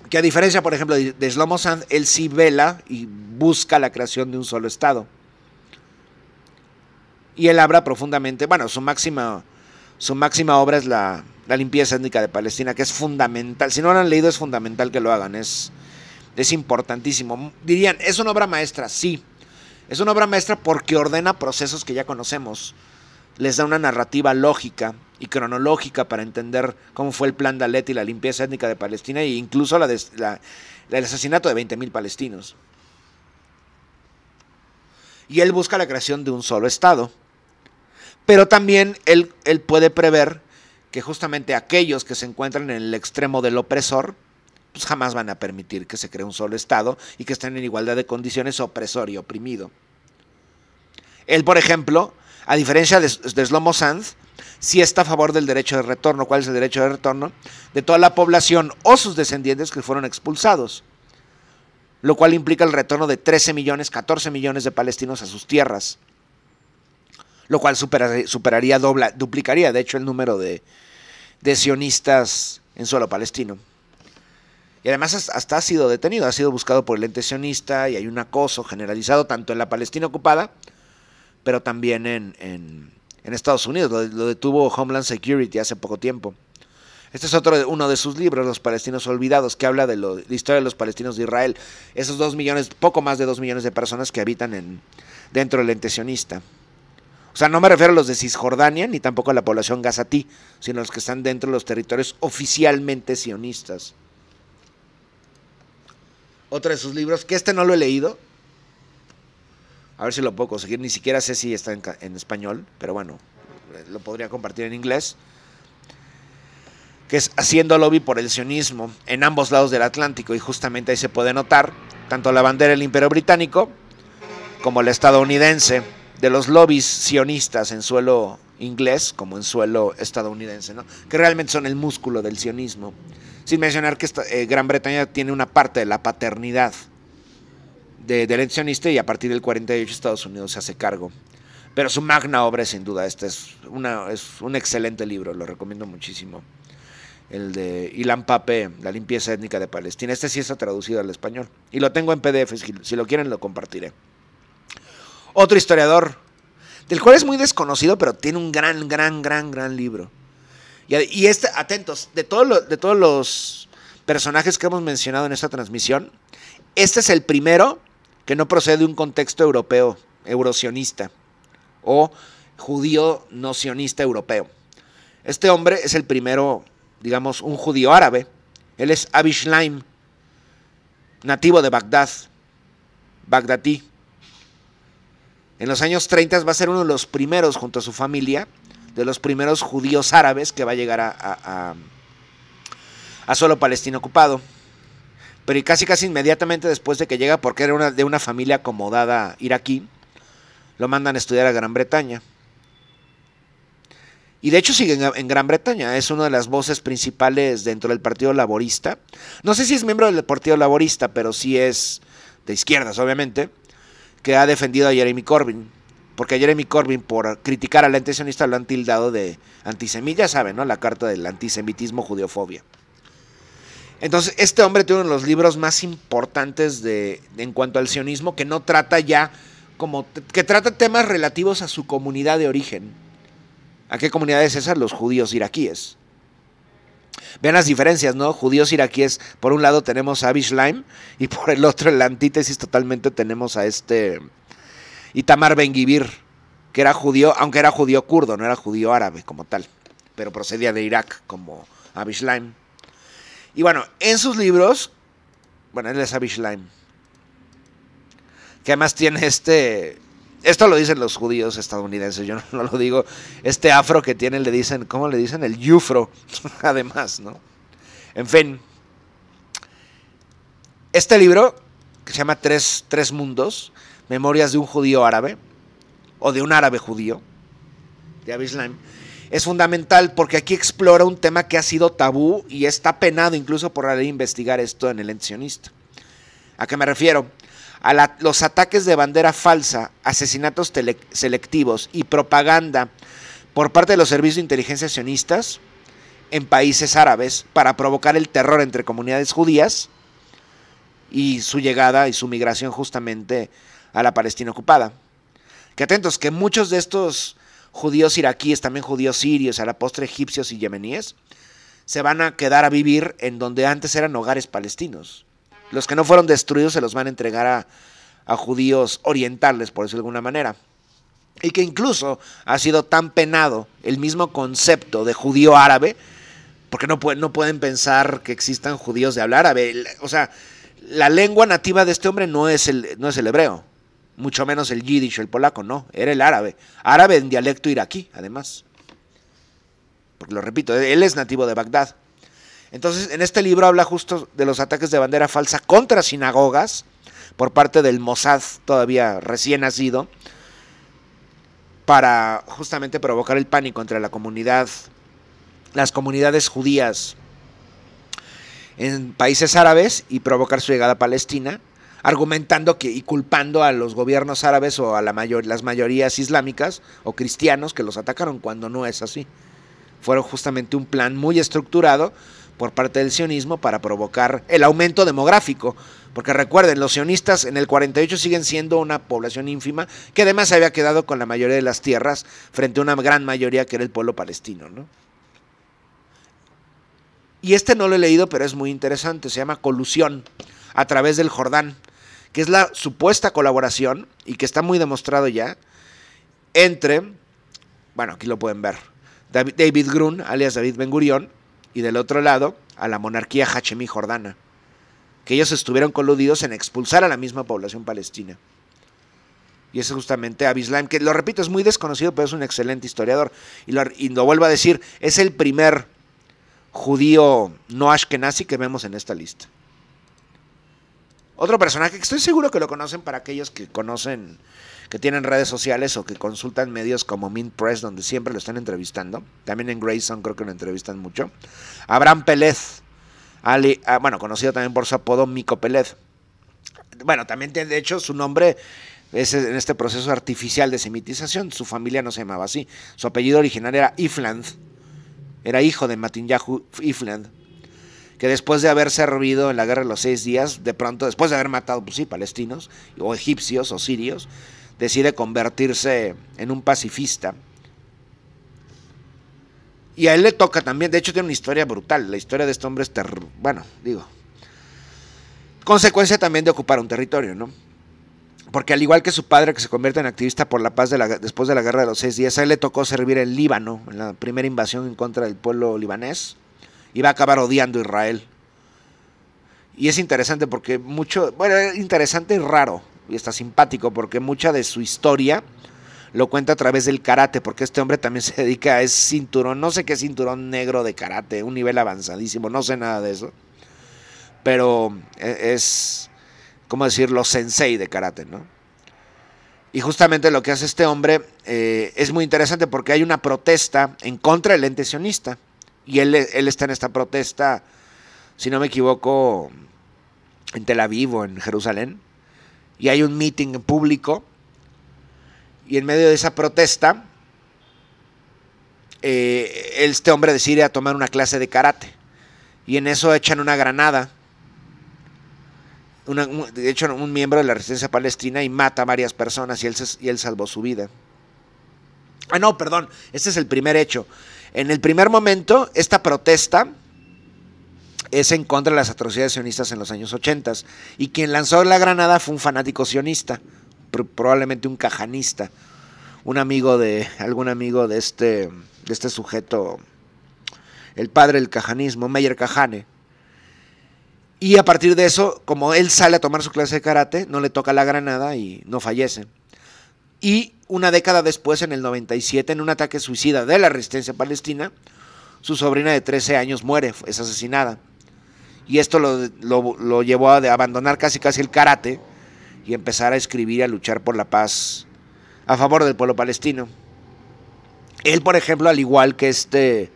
A: Que a diferencia, por ejemplo, de Slomo Sanz, él sí vela y busca la creación de un solo Estado. Y él habla profundamente, bueno, su máxima su máxima obra es la, limpieza étnica de Palestina, que es fundamental. Si no lo han leído, es fundamental que lo hagan. Es, es importantísimo. Dirían, es una obra maestra, sí. Es una obra maestra porque ordena procesos que ya conocemos. Les da una narrativa lógica y cronológica para entender cómo fue el plan de y la limpieza étnica de Palestina e incluso la, el asesinato de 20.000 palestinos. Y él busca la creación de un solo Estado pero también él, puede prever que justamente aquellos que se encuentran en el extremo del opresor, pues jamás van a permitir que se cree un solo Estado y que estén en igualdad de condiciones opresor y oprimido. Él, por ejemplo, a diferencia de, de Slomo Sanz, sí está a favor del derecho de retorno. ¿Cuál es el derecho de retorno? De toda la población o sus descendientes que fueron expulsados, lo cual implica el retorno de 13 millones, 14 millones de palestinos a sus tierras lo cual superaría, dobla, duplicaría, de hecho, el número de, sionistas en suelo palestino. Y además hasta ha sido detenido, ha sido buscado por el ente sionista y hay un acoso generalizado tanto en la Palestina ocupada, pero también en, Estados Unidos. Lo, detuvo Homeland Security hace poco tiempo. Este es otro uno de sus libros, Los Palestinos Olvidados, que habla de, la historia de los palestinos de Israel. Esos dos millones, poco más de dos millones de personas que habitan en, dentro del ente sionista. O sea, no me refiero a los de Cisjordania ni tampoco a la población gazatí, sino a los que están dentro de los territorios oficialmente sionistas. Otro de sus libros, que este no lo he leído. A ver si lo puedo conseguir. Ni siquiera sé si está en, español, pero bueno, eh, lo podría compartir en inglés. Que es Haciendo lobby por el sionismo en ambos lados del Atlántico. Y justamente ahí se puede notar tanto la bandera del Imperio Británico como la estadounidense de los lobbies sionistas en suelo inglés como en suelo estadounidense, ¿no? que realmente son el músculo del sionismo. Sin mencionar que eh, Gran Bretaña tiene una parte de la paternidad de, del sionista y a partir del 48 Estados Unidos se hace cargo. Pero su magna obra sin duda este es, es un excelente libro, lo recomiendo muchísimo. El de Ilan Pape, La limpieza étnica de Palestina. Este sí está traducido al español. Y lo tengo en PDF, si lo quieren lo compartiré otro historiador, del cual es muy desconocido, pero tiene un gran, gran, gran, gran libro. Y, este, atentos, de, de todos los personajes que hemos mencionado en esta transmisión, este es el primero que no procede de un contexto europeo, eurosionista, o judío no europeo. Este hombre es el primero, digamos, un judío árabe. Él es Abishlaim, nativo de Bagdad, bagdatí. En los años 30 va a ser uno de los primeros, junto a su familia, de los primeros judíos árabes que va a llegar a, a, a, suelo palestino ocupado. Pero casi casi inmediatamente después de que llega, porque era de una familia acomodada iraquí, lo mandan a estudiar a Gran Bretaña. Y de hecho sigue en, Gran Bretaña, es una de las voces principales dentro del Partido Laborista. No sé si es miembro del Partido Laborista, pero sí es de izquierdas, obviamente que ha defendido a Jeremy Corbyn. Porque Jeremy Corbyn, por criticar al antisionista, lo han tildado de antisemita, ya saben, ¿no? La carta del antisemitismo judiofobia. Entonces, este hombre tiene uno de los libros más importantes de, en cuanto al sionismo, que no trata ya como. que trata temas relativos a su comunidad de origen. ¿A qué comunidad es esa? Los judíos iraquíes. Vean las diferencias, ¿no? Judíos iraquíes, por un lado tenemos a Lime y por el otro, en la antítesis totalmente tenemos a este Itamar Ben-Gibir, que era judío, aunque era judío kurdo, no era judío árabe como tal, pero procedía de Irak como Lime. Y bueno, en sus libros, bueno, él es Lime, que además tiene este esto lo dicen los judíos estadounidenses, yo no, lo digo. Este afro que tienen le dicen, ¿cómo le dicen? El yufro, además, ¿no? En fin. Este libro, que se llama Tres, Tres Mundos, Memorias de un judío árabe, o de un árabe judío, de Abislam, es fundamental porque aquí explora un tema que ha sido tabú y está penado incluso por la investigar esto en el encionista. ¿A qué me refiero? a los ataques de bandera falsa, asesinatos selectivos y propaganda por parte de los servicios de inteligencia sionistas en países árabes para provocar el terror entre comunidades judías y su llegada y su migración justamente a la Palestina ocupada. Que atentos, que muchos de estos judíos iraquíes, también judíos sirios, a la postre egipcios y yemeníes, se van a quedar a vivir en donde antes eran hogares palestinos. Los que no fueron destruidos se los van a entregar a, judíos orientales, por decirlo de alguna manera. Y que incluso ha sido tan penado el mismo concepto de judío árabe, porque no, pueden pensar que existan judíos de hablar árabe. O sea, la lengua nativa de este hombre no es el, no es el hebreo, mucho menos el yiddish, o el polaco, no, era el árabe. Árabe en dialecto iraquí, además. Porque lo repito, él es nativo de Bagdad. Entonces, en este libro habla justo de los ataques de bandera falsa contra sinagogas por parte del Mossad, todavía recién nacido, para justamente provocar el pánico entre la comunidad, las comunidades judías en países árabes y provocar su llegada a Palestina, argumentando que y culpando a los gobiernos árabes o a la mayor, las mayorías islámicas o cristianos que los atacaron cuando no es así. Fueron justamente un plan muy estructurado por parte del sionismo para provocar el aumento demográfico. Porque recuerden, los sionistas en el 48 siguen siendo una población ínfima que además se había quedado con la mayoría de las tierras frente a una gran mayoría que era el pueblo palestino. Y este no lo he leído, pero es muy interesante. Se llama Colusión a través del Jordán, que es la supuesta colaboración y que está muy demostrado ya entre, bueno, aquí lo pueden ver, David, David Grun, alias David Ben Gurión, y del otro lado a la monarquía hachemí jordana, que ellos estuvieron coludidos en expulsar a la misma población palestina. Y es justamente Abislam, que lo repito, es muy desconocido, pero es un excelente historiador. Y lo, y lo vuelvo a decir, es el primer judío no ashkenazi que vemos en esta lista. Otro personaje que estoy seguro que lo conocen para aquellos que conocen que tienen redes sociales o que consultan medios como Mint Press, donde siempre lo están entrevistando. También en Grayson creo que lo entrevistan mucho. Abraham Pelez, ah, bueno, conocido también por su apodo Mico Pelez. Bueno, también tiene, de hecho, su nombre es en este proceso artificial de semitización. Su familia no se llamaba así. Su apellido original era Ifland. Era hijo de Matinyahu Ifland. Que después de haber servido en la guerra de los seis días, de pronto, después de haber matado, pues sí, palestinos, o egipcios, o sirios, decide convertirse en un pacifista. Y a él le toca también, de hecho tiene una historia brutal, la historia de este hombre es, terrible, bueno, digo, consecuencia también de ocupar un territorio, ¿no? Porque al igual que su padre que se convierte en activista por la paz después de la guerra de los seis días, a él le tocó servir en Líbano, en la primera invasión en contra del pueblo libanés, y va a acabar odiando a Israel. Y es interesante porque mucho, bueno, interesante y raro, y está simpático porque mucha de su historia lo cuenta a través del karate, porque este hombre también se dedica a es cinturón, no sé qué cinturón negro de karate, un nivel avanzadísimo, no sé nada de eso, pero e, es, ¿cómo decirlo?, sensei de karate, ¿no? Y justamente lo que hace este hombre eh, es muy interesante porque hay una protesta en contra del ente Y él, él, está en esta protesta, si no me equivoco, en Tel Aviv o en Jerusalén y hay un meeting en público y en medio de esa protesta, eh, este hombre decide a tomar una clase de karate y en eso echan una granada. de hecho, un miembro de la resistencia palestina y mata a varias personas y él, y él salvó su vida. Ah, no, perdón, este es el primer hecho. En el primer momento, esta protesta es en contra de las atrocidades sionistas en los años 80 y quien lanzó la granada fue un fanático sionista, probablemente un cajanista, un amigo de algún amigo de este de este sujeto el padre del cajanismo, Meyer Cajane. Y a partir de eso, como él sale a tomar su clase de karate, no le toca la granada y no fallece. Y una década después, en el 97, en un ataque suicida de la resistencia palestina, su sobrina de 13 años muere, es asesinada. Y esto lo, llevó a abandonar casi casi el karate y empezar a escribir y a luchar por la paz a favor del pueblo palestino. Él, por ejemplo, al igual que este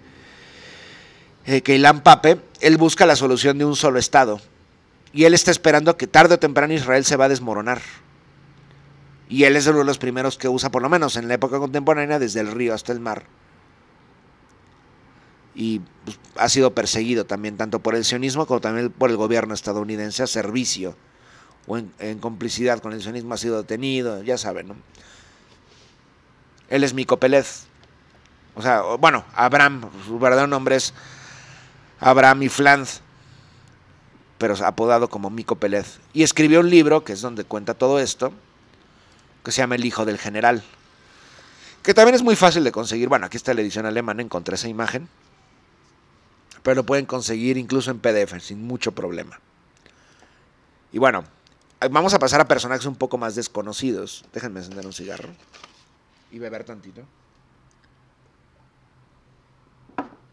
A: eh, que Pape, él busca la solución de un solo Estado. Y él está esperando que tarde o temprano Israel se va a desmoronar. Y él es uno de los primeros que usa, por lo menos en la época contemporánea, desde el río hasta el mar, y pues, ha sido perseguido también tanto por el sionismo como también por el gobierno estadounidense a servicio o en, complicidad con el sionismo ha sido detenido, ya saben, ¿no? Él es Mico Pelez. O sea, bueno, Abraham, su verdadero nombre es Abraham Flanz, pero apodado como Mico Pelez. Y escribió un libro, que es donde cuenta todo esto, que se llama El Hijo del General, que también es muy fácil de conseguir. Bueno, aquí está la edición alemana, encontré esa imagen pero lo pueden conseguir incluso en PDF sin mucho problema. Y bueno, eh, vamos a pasar a personajes un poco más desconocidos. Déjenme encender un cigarro y beber tantito.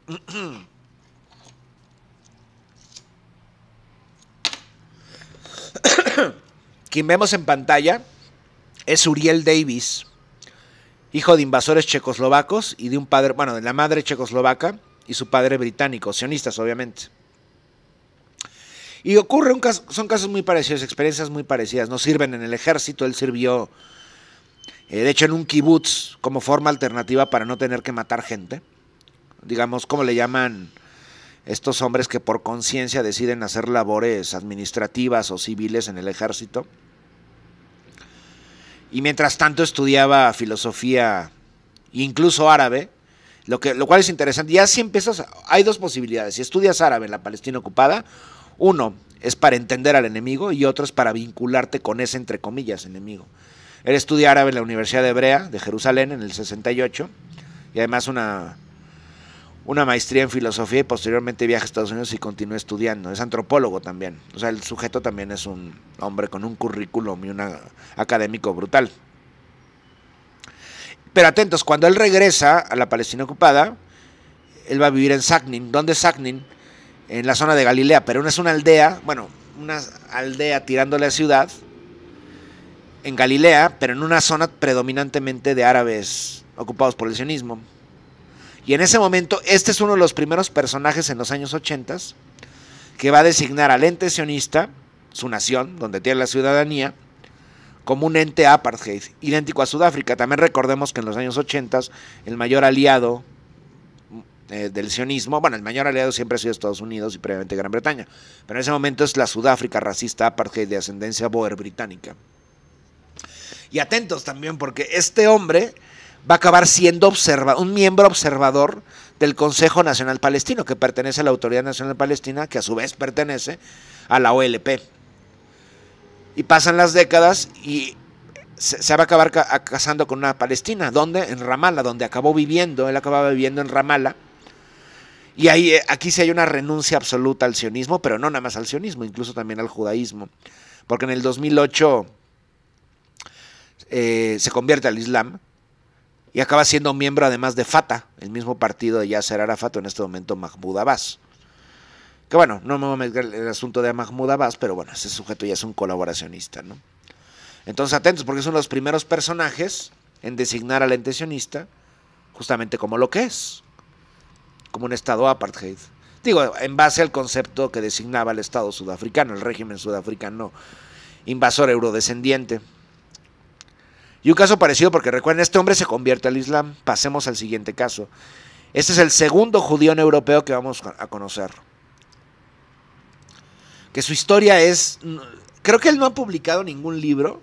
A: Quien vemos en pantalla es Uriel Davis, hijo de invasores checoslovacos y de un padre, bueno, de la madre checoslovaca y su padre británico, sionistas obviamente. Y ocurre un son casos muy parecidos, experiencias muy parecidas. No sirven en el ejército, él sirvió, eh, de hecho, en un kibutz como forma alternativa para no tener que matar gente. Digamos, como le llaman estos hombres que por conciencia deciden hacer labores administrativas o civiles en el ejército. Y mientras tanto estudiaba filosofía, incluso árabe, lo, que, lo cual es interesante. Ya si empiezas, hay dos posibilidades. Si estudias árabe en la Palestina ocupada, uno es para entender al enemigo y otro es para vincularte con ese, entre comillas, enemigo. Él estudia árabe en la Universidad de Hebrea de Jerusalén en el 68 y además una, una maestría en filosofía y posteriormente viaja a Estados Unidos y continúa estudiando. Es antropólogo también. O sea, el sujeto también es un hombre con un currículum y un académico brutal. Pero atentos, cuando él regresa a la Palestina ocupada, él va a vivir en Saknin. ¿Dónde es Saknin? En la zona de Galilea, pero no es una aldea, bueno, una aldea tirándole a ciudad en Galilea, pero en una zona predominantemente de árabes ocupados por el sionismo. Y en ese momento, este es uno de los primeros personajes en los años 80 que va a designar al ente sionista, su nación, donde tiene la ciudadanía, como un ente apartheid, idéntico a Sudáfrica. También recordemos que en los años 80 el mayor aliado mm, eh, del sionismo, bueno, el mayor aliado siempre ha sido Estados Unidos y previamente Gran Bretaña, pero en ese momento es la Sudáfrica racista apartheid de ascendencia boer británica. Y atentos también porque este hombre va a acabar siendo un miembro observador del Consejo Nacional Palestino, que pertenece a la Autoridad Nacional Palestina, que a su vez pertenece a la OLP. Y pasan las décadas y se, va a acabar casando con una palestina. ¿Dónde? En Ramala, donde acabó viviendo. Él acababa viviendo en Ramala. Y ahí, eh, aquí sí hay una renuncia absoluta al sionismo, pero no nada más al sionismo, incluso también al judaísmo. Porque en el 2008 eh, se convierte al Islam y acaba siendo miembro además de Fatah, el mismo partido de Yasser Arafat, en este momento Mahmoud Abbas. Que bueno, no me voy a meter el asunto de Mahmoud Abbas, pero bueno, ese sujeto ya es un colaboracionista, ¿no? Entonces atentos, porque son los primeros personajes en designar al intencionista justamente como lo que es, como un Estado apartheid. Digo, en base al concepto que designaba el Estado sudafricano, el régimen sudafricano invasor eurodescendiente. Y un caso parecido, porque recuerden, este hombre se convierte al Islam. Pasemos al siguiente caso. Este es el segundo judío europeo que vamos a conocer que su historia es... Creo que él no ha publicado ningún libro,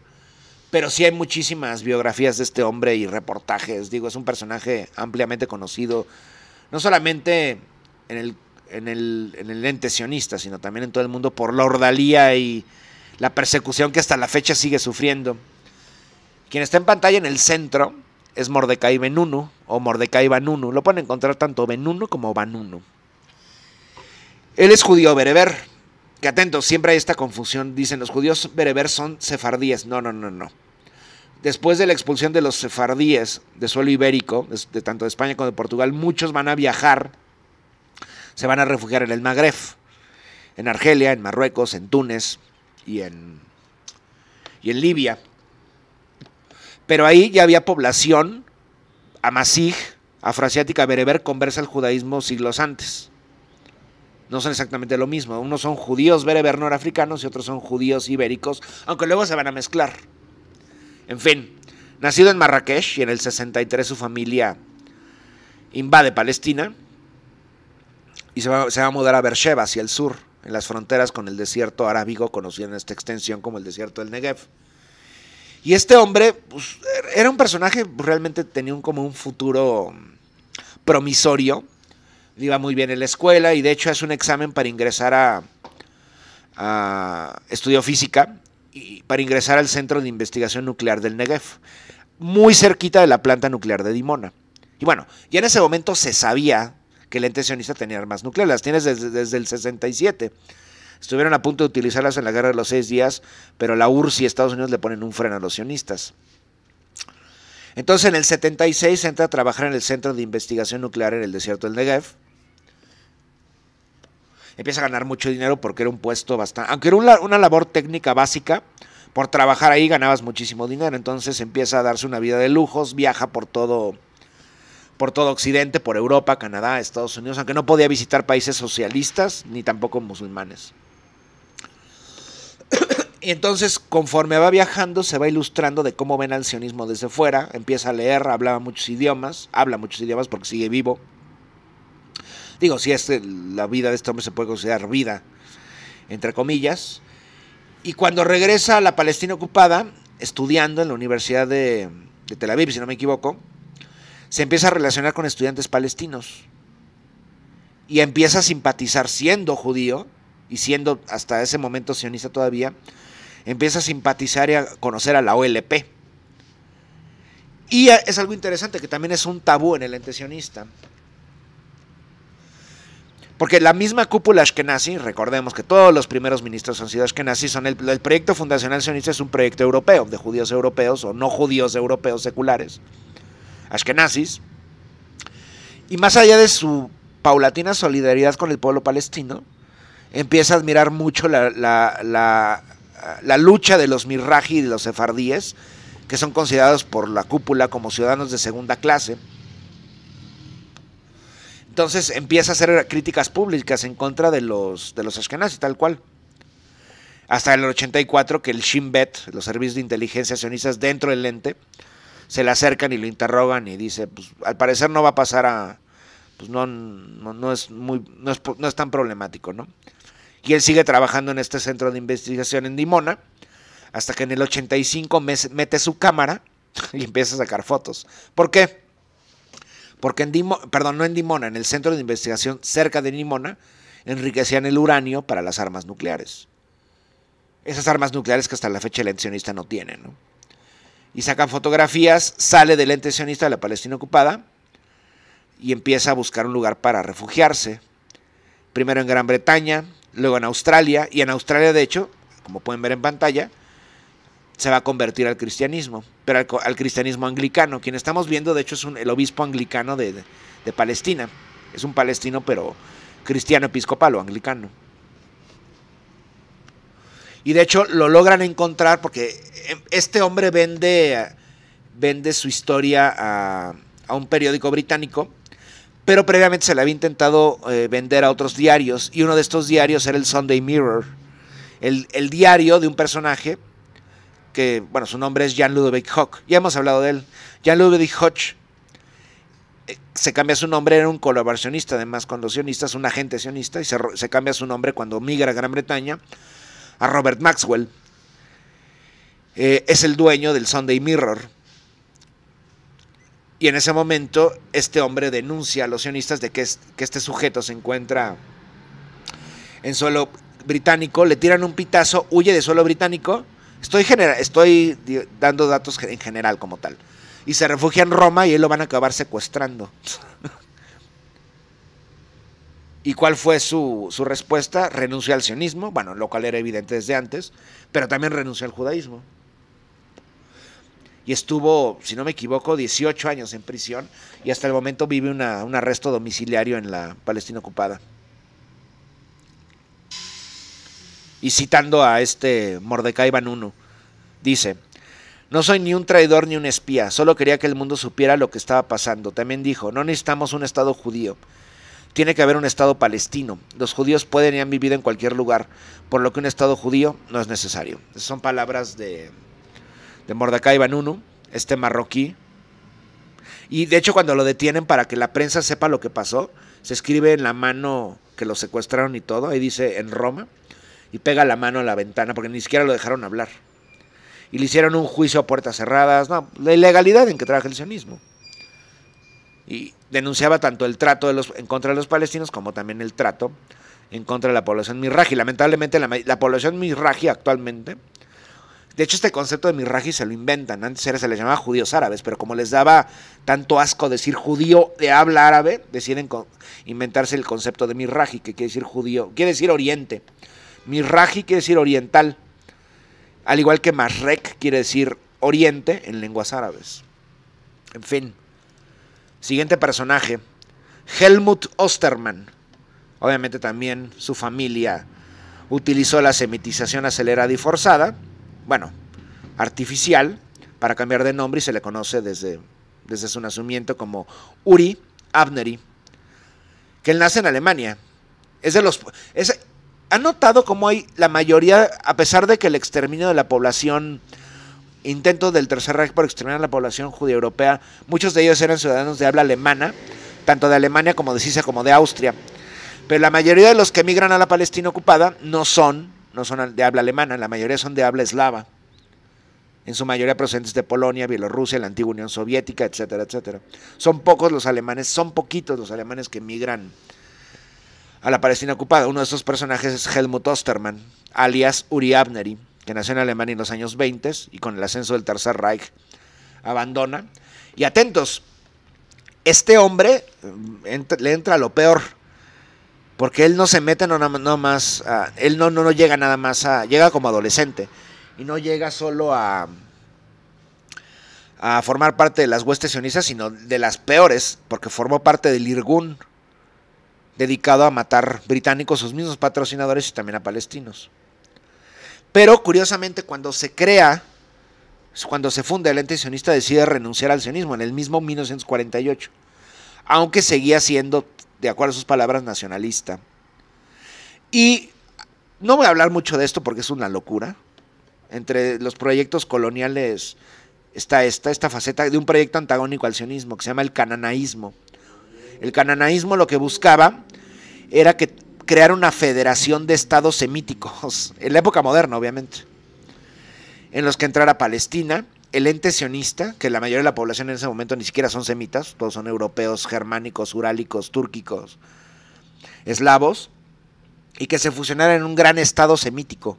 A: pero sí hay muchísimas biografías de este hombre y reportajes. Digo, es un personaje ampliamente conocido, no solamente en el, en el, en el ente sionista, sino también en todo el mundo por la ordalía y la persecución que hasta la fecha sigue sufriendo. Quien está en pantalla en el centro es Mordecai Benuno o Mordecai Banunu. Lo pueden encontrar tanto Benuno como Banunu. Él es judío bereber, que atento, siempre hay esta confusión. Dicen, los judíos bereber son sefardíes. No, no, no, no. Después de la expulsión de los sefardíes de suelo ibérico, de, tanto de España como de Portugal, muchos van a viajar, se van a refugiar en el Magreb, en Argelia, en Marruecos, en Túnez y en, y en Libia. Pero ahí ya había población amasig, afroasiática bereber, conversa el judaísmo siglos antes no son exactamente lo mismo. Unos son judíos bereber norafricanos y otros son judíos ibéricos, aunque luego se van a mezclar. En fin, nacido en Marrakech y en el 63 su familia invade Palestina y se va, a mudar a Beersheba hacia el sur, en las fronteras con el desierto arábigo, conocido en esta extensión como el desierto del Negev. Y este hombre pues, era un personaje, realmente tenía como un futuro promisorio iba muy bien en la escuela y de hecho es un examen para ingresar a, estudio física y para ingresar al Centro de Investigación Nuclear del Negev, muy cerquita de la planta nuclear de Dimona. Y bueno, ya en ese momento se sabía que el ente sionista tenía armas nucleares, las tienes desde, desde el 67. Estuvieron a punto de utilizarlas en la Guerra de los Seis Días, pero la URSS y Estados Unidos le ponen un freno a los sionistas. Entonces en el 76 entra a trabajar en el Centro de Investigación Nuclear en el desierto del Negev, empieza a ganar mucho dinero porque era un puesto bastante, aunque era una, labor técnica básica, por trabajar ahí ganabas muchísimo dinero, entonces empieza a darse una vida de lujos, viaja por todo por todo Occidente, por Europa, Canadá, Estados Unidos, aunque no podía visitar países socialistas ni tampoco musulmanes. Y entonces, conforme va viajando, se va ilustrando de cómo ven al sionismo desde fuera, empieza a leer, hablaba muchos idiomas, habla muchos idiomas porque sigue vivo. Digo, si es la vida de este hombre se puede considerar vida, entre comillas. Y cuando regresa a la Palestina ocupada, estudiando en la Universidad de, de Tel Aviv, si no me equivoco, se empieza a relacionar con estudiantes palestinos. Y empieza a simpatizar siendo judío, y siendo hasta ese momento sionista todavía, empieza a simpatizar y a conocer a la OLP. Y es algo interesante que también es un tabú en el ente sionista. Porque la misma cúpula ashkenazi, recordemos que todos los primeros ministros han sido Ashkenazis, son el, proyecto fundacional sionista es un proyecto europeo, de judíos europeos o no judíos europeos seculares, ashkenazis. Y más allá de su paulatina solidaridad con el pueblo palestino, empieza a admirar mucho la, la lucha de los mirraji y los sefardíes, que son considerados por la cúpula como ciudadanos de segunda clase entonces empieza a hacer críticas públicas en contra de los, de los tal cual. Hasta el 84 que el Shin Bet, los servicios de inteligencia sionistas dentro del ente, se le acercan y lo interrogan y dice, pues al parecer no va a pasar a... Pues no, no, es, muy, no es, no es tan problemático, ¿no? Y él sigue trabajando en este centro de investigación en Dimona, hasta que en el 85 mete su cámara y empieza a sacar fotos. ¿Por qué? Porque en Dimona, perdón, no en Dimona, en el centro de investigación cerca de Dimona, enriquecían el uranio para las armas nucleares. Esas armas nucleares que hasta la fecha el ente sionista no tiene, ¿no? Y sacan fotografías, sale del ente sionista de la Palestina ocupada y empieza a buscar un lugar para refugiarse. Primero en Gran Bretaña, luego en Australia, y en Australia, de hecho, como pueden ver en pantalla, se va a convertir al cristianismo al, cristianismo anglicano. Quien estamos viendo, de hecho, es un, el obispo anglicano de, Palestina. Es un palestino, pero cristiano episcopal o anglicano. Y de hecho lo logran encontrar porque em, este hombre vende, vende su historia a, un periódico británico, pero previamente se le había intentado eh, vender a otros diarios y uno de estos diarios era el Sunday Mirror, el, el diario de un personaje bueno, su nombre es Jan Ludovic Hock. Ya hemos hablado de él. Jan Ludovic Hock eh, se cambia su nombre, era un colaboracionista además con los sionistas, un agente sionista, y se, cambia su nombre cuando migra a Gran Bretaña a Robert Maxwell. Eh, es el dueño del Sunday Mirror. Y en ese momento este hombre denuncia a los sionistas de que este sujeto se encuentra en suelo británico, le tiran un pitazo, huye de suelo británico Estoy, genera estoy dando datos en general como tal. Y se refugia en Roma y él lo van a acabar secuestrando. ¿Y cuál fue su, su respuesta? Renuncia al sionismo, bueno, lo cual era evidente desde antes, pero también renunció al judaísmo. Y estuvo, si no me equivoco, 18 años en prisión y hasta el momento vive un arresto domiciliario en la Palestina ocupada. y citando a este Mordecai Uno, dice, no soy ni un traidor ni un espía, solo quería que el mundo supiera lo que estaba pasando. También dijo, no necesitamos un Estado judío, tiene que haber un Estado palestino. Los judíos pueden y han vivido en cualquier lugar, por lo que un Estado judío no es necesario. son palabras de, de Mordecai Banuno, este marroquí. Y de hecho cuando lo detienen para que la prensa sepa lo que pasó, se escribe en la mano que lo secuestraron y todo, ahí dice en Roma y pega la mano a la ventana porque ni siquiera lo dejaron hablar. Y le hicieron un juicio a puertas cerradas, no, la ilegalidad en que trabaja el sionismo. Y denunciaba tanto el trato en contra de los palestinos como también el trato en contra de la población mirraji. Lamentablemente la, población mirraji actualmente, de hecho este concepto de mirraji se lo inventan, antes era, se les llamaba judíos árabes, pero como les daba tanto asco decir judío de habla árabe, deciden inventarse el concepto de mirraji, que quiere decir judío, quiere decir oriente. Miraji quiere decir oriental, al igual que Masrek quiere decir oriente en lenguas árabes. En fin, siguiente personaje, Helmut Ostermann. Obviamente también su familia utilizó la semitización acelerada y forzada, bueno, artificial, para cambiar de nombre y se le conoce desde, desde su nacimiento como Uri Abneri, que él nace en Alemania. Es de los, es, ¿Han notado cómo hay la mayoría, a pesar de que el exterminio de la población, intento del Tercer Reich por exterminar a la población judía europea, muchos de ellos eran ciudadanos de habla alemana, tanto de Alemania como de Sisa como de Austria? Pero la mayoría de los que emigran a la Palestina ocupada no son, no son de habla alemana, la mayoría son de habla eslava, en su mayoría procedentes de Polonia, Bielorrusia, la antigua Unión Soviética, etcétera, etcétera. Son pocos los alemanes, son poquitos los alemanes que emigran a la Palestina ocupada. Uno de esos personajes es Helmut Ostermann, alias Uri Abneri, que nació en Alemania en los años 20 y con el ascenso del Tercer Reich abandona. Y atentos, este hombre eh, le entra lo peor, porque él no se mete nada no más, ah, él no, no, llega nada más a, llega como adolescente y no llega solo a a formar parte de las huestes sionistas, sino de las peores, porque formó parte del Irgun, dedicado a matar británicos, sus mismos patrocinadores y también a palestinos. Pero curiosamente cuando se crea, cuando se funda el ente sionista decide renunciar al sionismo en el mismo 1948, aunque seguía siendo, de acuerdo a sus palabras, nacionalista. Y no voy a hablar mucho de esto porque es una locura. Entre los proyectos coloniales está esta, esta faceta de un proyecto antagónico al sionismo que se llama el cananaísmo el cananaísmo lo que buscaba era crear una federación de estados semíticos, en la época moderna obviamente, en los que entrara Palestina, el ente sionista, que la mayoría de la población en ese momento ni siquiera son semitas, todos son europeos, germánicos, urálicos, túrquicos, eslavos, y que se fusionara en un gran estado semítico,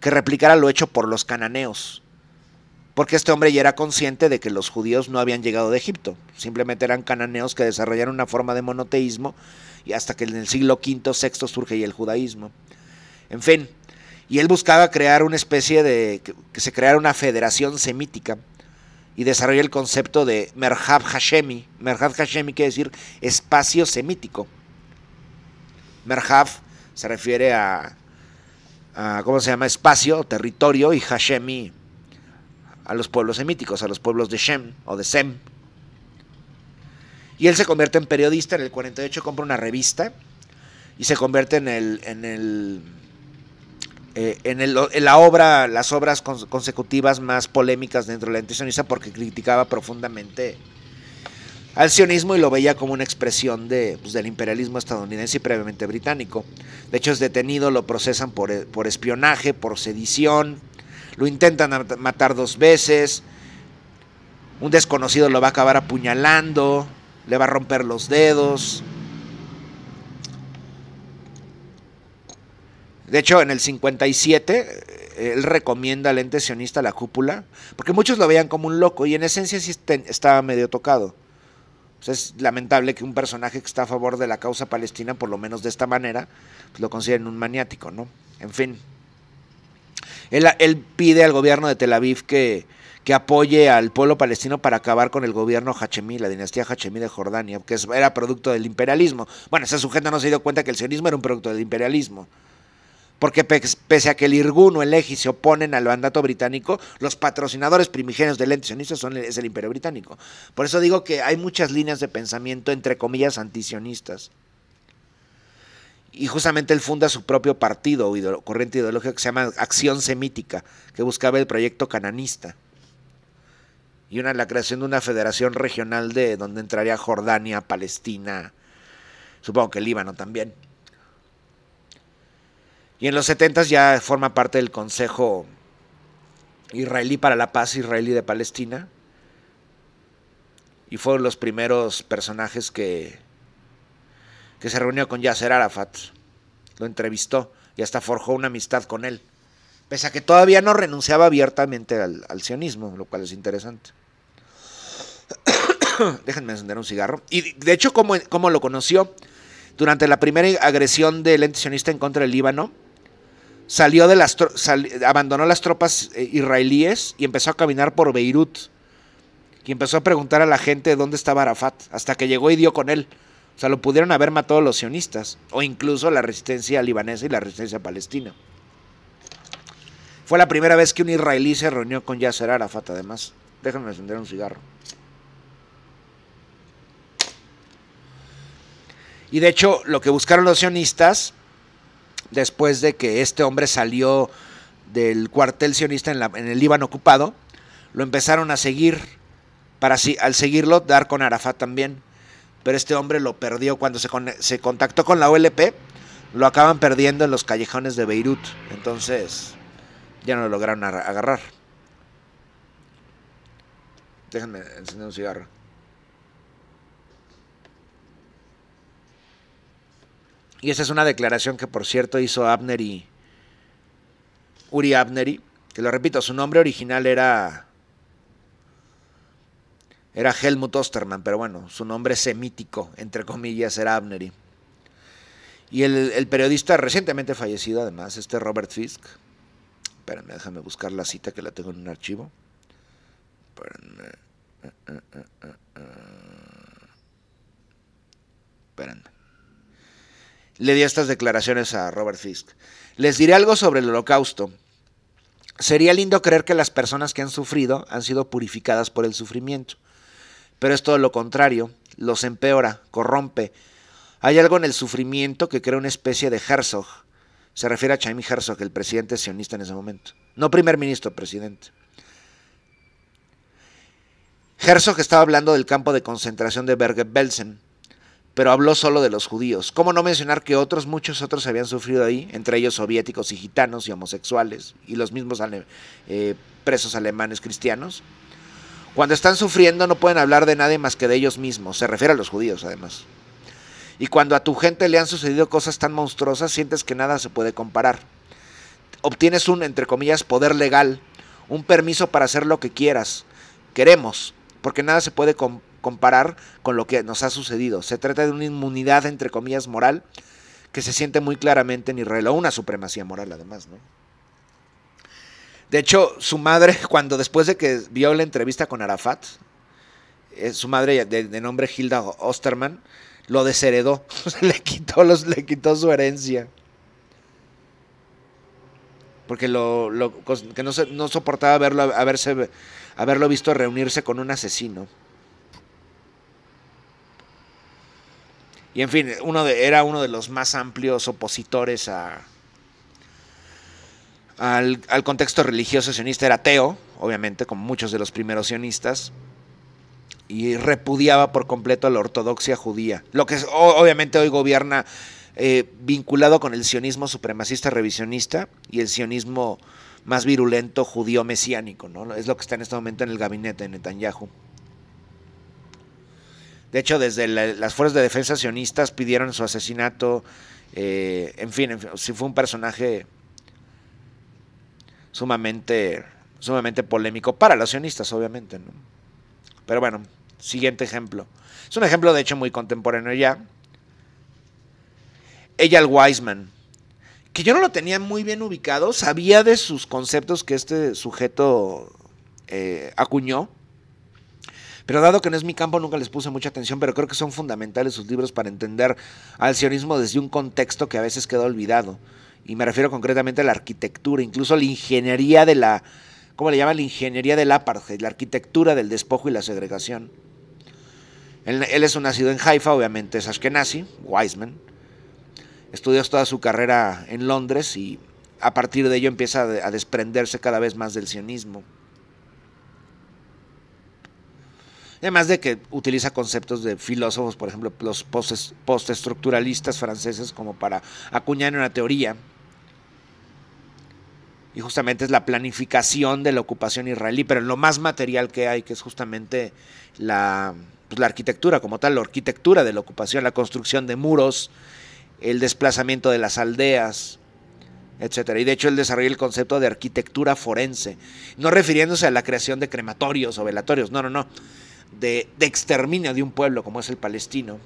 A: que replicara lo hecho por los cananeos, porque este hombre ya era consciente de que los judíos no habían llegado de Egipto, simplemente eran cananeos que desarrollaron una forma de monoteísmo y hasta que en el siglo V, VI surge el judaísmo. En fin, y él buscaba crear una especie de, que, se creara una federación semítica y desarrolla el concepto de Merhab Hashemi. Merhab Hashemi quiere decir espacio semítico. Merhab se refiere a, a ¿cómo se llama? Espacio, territorio y Hashemi a los pueblos semíticos, a los pueblos de Shem o de Sem. Y él se convierte en periodista, en el 48 compra una revista y se convierte en el... En el eh, en, el, la obra, las obras consecutivas más polémicas dentro de la sionista porque criticaba profundamente al sionismo y lo veía como una expresión de, pues, del imperialismo estadounidense y previamente británico. De hecho es detenido, lo procesan por, eh, por espionaje, por sedición, lo intentan matar dos veces, un desconocido lo va a acabar apuñalando, le va a romper los dedos. De hecho, en el 57, eh, él recomienda al ente sionista la cúpula, porque muchos lo veían como un loco y en esencia sí estaba medio tocado. es lamentable que un personaje que está a favor de la causa palestina, por lo menos de esta manera, pues lo consideren un maniático, ¿no? En fin. Él, pide al gobierno de Tel Aviv que, apoye al pueblo palestino para acabar con el gobierno hachemí, la dinastía hachemí de Jordania, que era producto del imperialismo. Bueno, ese sujeto no se dio cuenta que el sionismo era un producto del imperialismo. Porque pese a que el Irgun o el Eji se oponen al mandato británico, los patrocinadores primigenios del ente sionista son es el imperio británico. Por eso digo que hay muchas líneas de pensamiento, entre comillas, antisionistas y justamente él funda su propio partido corriente ideológica que se llama Acción Semítica, que buscaba el proyecto cananista. Y una, la creación de una federación regional de donde entraría Jordania, Palestina, supongo que Líbano también. Y en los 70 ya forma parte del Consejo Israelí para la Paz Israelí de Palestina. Y fueron los primeros personajes que que se reunió con Yasser Arafat, lo entrevistó y hasta forjó una amistad con él, pese a que todavía no renunciaba abiertamente al, sionismo, lo cual es interesante. Déjenme encender un cigarro. Y de hecho, ¿cómo, lo conoció? Durante la primera agresión del ente sionista en contra del Líbano, salió de las abandonó las tropas eh, israelíes y empezó a caminar por Beirut. Y empezó a preguntar a la gente dónde estaba Arafat, hasta que llegó y dio con él. O sea, lo pudieron haber matado los sionistas o incluso la resistencia libanesa y la resistencia palestina. Fue la primera vez que un israelí se reunió con Yasser Arafat, además. Déjenme encender un cigarro. Y de hecho, lo que buscaron los sionistas, después de que este hombre salió del cuartel sionista en, el Líbano ocupado, lo empezaron a seguir para al seguirlo dar con Arafat también pero este hombre lo perdió cuando se, contactó con la OLP, lo acaban perdiendo en los callejones de Beirut, entonces ya no lo lograron agarrar. Déjenme encender un cigarro. Y esa es una declaración que por cierto hizo Abner y Uri Abneri, que lo repito, su nombre original era era Helmut Osterman, pero bueno, su nombre semítico, entre comillas, era Abneri. Y el, periodista recientemente fallecido, además, este Robert Fisk. Espérenme, déjame buscar la cita que la tengo en un archivo. Espérenme. Eh, eh, eh, Le di estas declaraciones a Robert Fisk. Les diré algo sobre el holocausto. Sería lindo creer que las personas que han sufrido han sido purificadas por el sufrimiento pero es todo lo contrario, los empeora, corrompe. Hay algo en el sufrimiento que crea una especie de Herzog. Se refiere a Chaim Herzog, el presidente sionista en ese momento. No primer ministro, presidente. Herzog estaba hablando del campo de concentración de Bergen-Belsen, pero habló solo de los judíos. ¿Cómo no mencionar que otros, muchos otros habían sufrido ahí, entre ellos soviéticos y gitanos y homosexuales, y los mismos eh, presos alemanes cristianos? Cuando están sufriendo no pueden hablar de nadie más que de ellos mismos, se refiere a los judíos además. Y cuando a tu gente le han sucedido cosas tan monstruosas, sientes que nada se puede comparar. Obtienes un, entre comillas, poder legal, un permiso para hacer lo que quieras. Queremos, porque nada se puede comparar con lo que nos ha sucedido. Se trata de una inmunidad, entre comillas, moral, que se siente muy claramente en Israel, o una supremacía moral además, ¿no? De hecho, su madre, cuando después de que vio la entrevista con Arafat, eh, su madre de, nombre Hilda Osterman, lo desheredó, le, quitó le quitó su herencia. Porque lo, que no, soportaba haberlo visto reunirse con un asesino. Y en fin, uno de, era uno de los más amplios opositores a, al, contexto religioso sionista era ateo, obviamente, como muchos de los primeros sionistas, y repudiaba por completo la ortodoxia judía, lo que obviamente hoy gobierna eh, vinculado con el sionismo supremacista revisionista y el sionismo más virulento judío mesiánico, ¿no? Es lo que está en este momento en el gabinete de Netanyahu. De hecho, desde las fuerzas de defensa sionistas pidieron su asesinato, eh, en, fin, si fue un personaje sumamente, sumamente polémico para los sionistas, obviamente. Pero bueno, siguiente ejemplo. Es un ejemplo, de hecho, muy contemporáneo ya. Ella el Wiseman, que yo no lo tenía muy bien ubicado, sabía de sus conceptos que este sujeto eh, acuñó, pero dado que no es mi campo, nunca les puse mucha atención, pero creo que son fundamentales sus libros para entender al sionismo desde un contexto que a veces queda olvidado y me refiero concretamente a la arquitectura, incluso la ingeniería de la, ¿cómo le llaman? La ingeniería del apartheid, la arquitectura del despojo y la segregación. Él, él es un nacido en Haifa, obviamente es ashkenazi, Wiseman. Estudió toda su carrera en Londres y a partir de ello empieza a desprenderse cada vez más del sionismo. Además de que utiliza conceptos de filósofos, por ejemplo, los postestructuralistas franceses, como para acuñar una teoría y justamente es la planificación de la ocupación israelí, pero lo más material que hay, que es justamente la, pues, la arquitectura como tal, la arquitectura de la ocupación, la construcción de muros, el desplazamiento de las aldeas, etcétera. Y de hecho él desarrolló el concepto de arquitectura forense, no refiriéndose a la creación de crematorios o velatorios, no, no, no, de exterminio de un pueblo como es el palestino.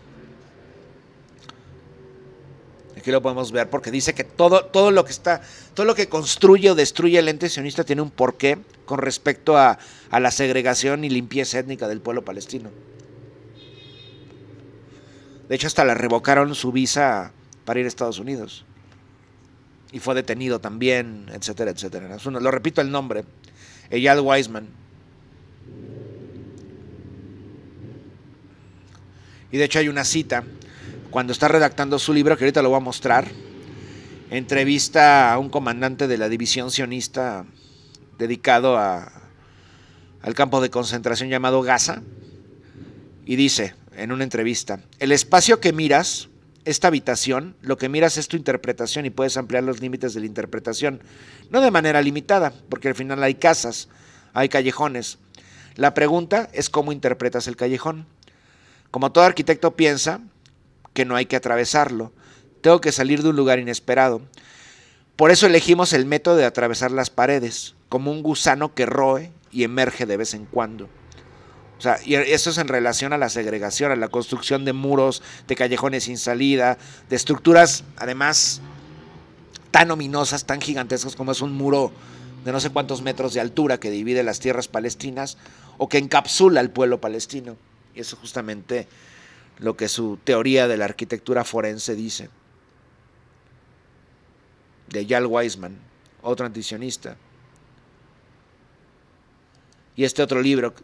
A: Aquí lo podemos ver porque dice que todo, todo lo que está, todo lo que construye o destruye el ente sionista tiene un porqué con respecto a, la segregación y limpieza étnica del pueblo palestino. De hecho, hasta le revocaron su visa para ir a Estados Unidos. Y fue detenido también, etcétera, etcétera. uno, lo repito el nombre. Eyal Wiseman. Y de hecho hay una cita cuando está redactando su libro, que ahorita lo voy a mostrar, entrevista a un comandante de la división sionista dedicado al campo de concentración llamado Gaza, y dice en una entrevista, el espacio que miras, esta habitación, lo que miras es tu interpretación y puedes ampliar los límites de la interpretación, no de manera limitada, porque al final hay casas, hay callejones. La pregunta es cómo interpretas el callejón. Como todo arquitecto piensa, que no hay que atravesarlo. Tengo que salir de un lugar inesperado. Por eso elegimos el método de atravesar las paredes, como un gusano que roe y emerge de vez en cuando. O sea, y eso es en relación a la segregación, a la construcción de muros, de callejones sin salida, de estructuras además tan ominosas, tan gigantescas como es un muro de no sé cuántos metros de altura que divide las tierras palestinas o que encapsula al pueblo palestino. Y eso justamente lo que su teoría de la arquitectura forense dice. De Yal Weisman, otro antisionista. Y este otro libro,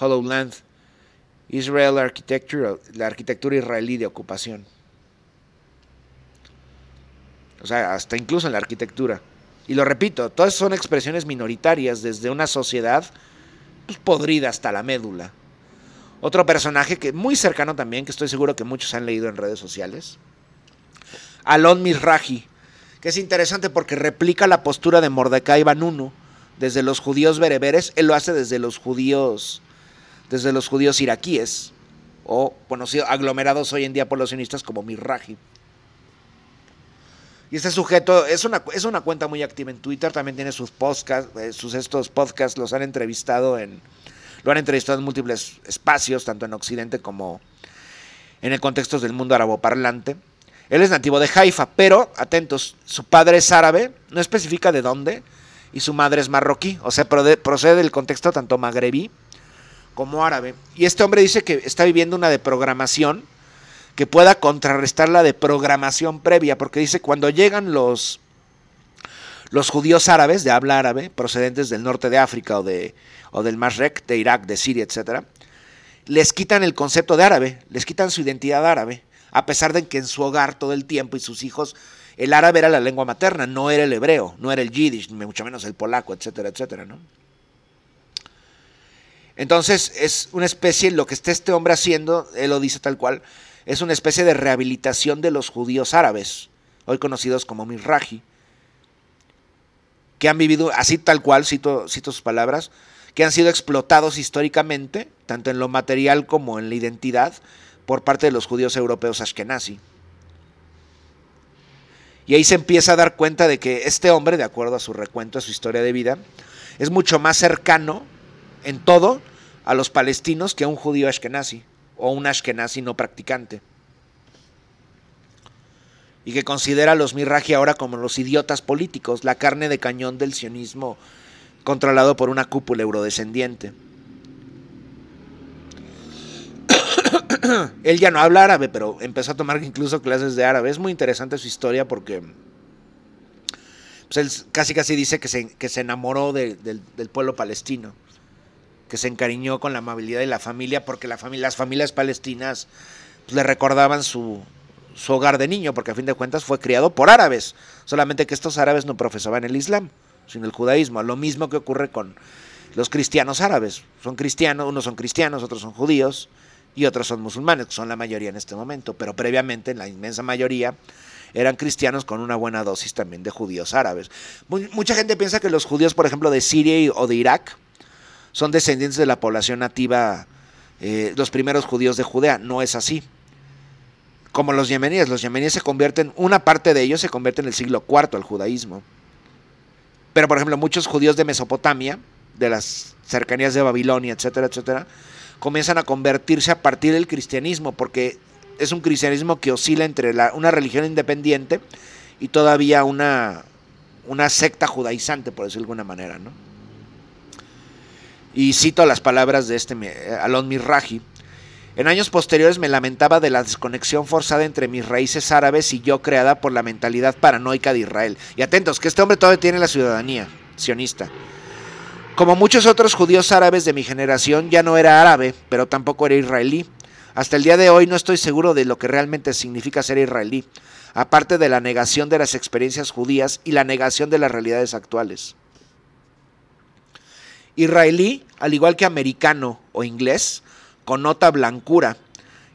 A: Hollow Land, Israel Architecture, la arquitectura israelí de ocupación. O sea, hasta incluso en la arquitectura. Y lo repito, todas son expresiones minoritarias desde una sociedad pues, podrida hasta la médula. Otro personaje que muy cercano también, que estoy seguro que muchos han leído en redes sociales. Alon Misraji, que es interesante porque replica la postura de Mordecai Banuno desde los judíos bereberes, él lo hace desde los judíos desde los judíos iraquíes o conocidos aglomerados hoy en día por los sionistas como Misraji. Y este sujeto es una, es una cuenta muy activa en Twitter, también tiene sus podcasts, eh, sus estos podcasts los han entrevistado en, lo han entrevistado en múltiples espacios, tanto en Occidente como en el contexto del mundo parlante. Él es nativo de Haifa, pero, atentos, su padre es árabe, no especifica de dónde, y su madre es marroquí, o sea, procede del contexto tanto magrebí como árabe. Y este hombre dice que está viviendo una deprogramación que pueda contrarrestar la deprogramación previa, porque dice, cuando llegan los los judíos árabes de habla árabe, procedentes del norte de África o, de, o del Masrek, de Irak, de Siria, etc., les quitan el concepto de árabe, les quitan su identidad árabe, a pesar de que en su hogar todo el tiempo y sus hijos, el árabe era la lengua materna, no era el hebreo, no era el yiddish, mucho menos el polaco, etcétera, etcétera, ¿no? Entonces es una especie, lo que está este hombre haciendo, él lo dice tal cual, es una especie de rehabilitación de los judíos árabes, hoy conocidos como mirraji, que han vivido así tal cual, cito, sus palabras, que han sido explotados históricamente, tanto en lo material como en la identidad, por parte de los judíos europeos ashkenazi. Y ahí se empieza a dar cuenta de que este hombre, de acuerdo a su recuento, a su historia de vida, es mucho más cercano en todo a los palestinos que a un judío ashkenazi o un ashkenazi no practicante y que considera a los Miraji ahora como los idiotas políticos, la carne de cañón del sionismo controlado por una cúpula eurodescendiente. Él ya no habla árabe, pero empezó a tomar incluso clases de árabe. Es muy interesante su historia porque pues, él casi casi dice que se, que se enamoró del pueblo palestino, que se encariñó con la amabilidad de la familia porque las familias palestinas pues, le recordaban su, su hogar de niño, porque a fin de cuentas fue criado por árabes, solamente que estos árabes no profesaban el Islam, sino el judaísmo, lo mismo que ocurre con los cristianos árabes, son cristianos, unos son cristianos, otros son judíos y otros son musulmanes, que son la mayoría en este momento, pero previamente en la inmensa mayoría eran cristianos con una buena dosis también de judíos árabes. Mucha gente piensa que los judíos, por ejemplo, de Siria o de Irak, son descendientes de la población nativa, eh, los primeros judíos de Judea. No es así como los yemeníes. Los yemeníes se convierten, una parte de ellos se convierte en el siglo IV al judaísmo. Pero, por ejemplo, muchos judíos de Mesopotamia, de las cercanías de Babilonia, etcétera, etcétera, comienzan a convertirse a partir del cristianismo, porque es un cristianismo que oscila entre una religión independiente y todavía una, una secta judaizante, por decirlo de alguna manera, ¿no? Y cito las palabras de este eh, Alon Mirraji. En años posteriores me lamentaba de la desconexión forzada entre mis raíces árabes y yo creada por la mentalidad paranoica de Israel. Y atentos, que este hombre todavía tiene la ciudadanía sionista. Como muchos otros judíos árabes de mi generación, ya no era árabe, pero tampoco era israelí. Hasta el día de hoy no estoy seguro de lo que realmente significa ser israelí, aparte de la negación de las experiencias judías y la negación de las realidades actuales. Israelí, al igual que americano o inglés, con nota blancura,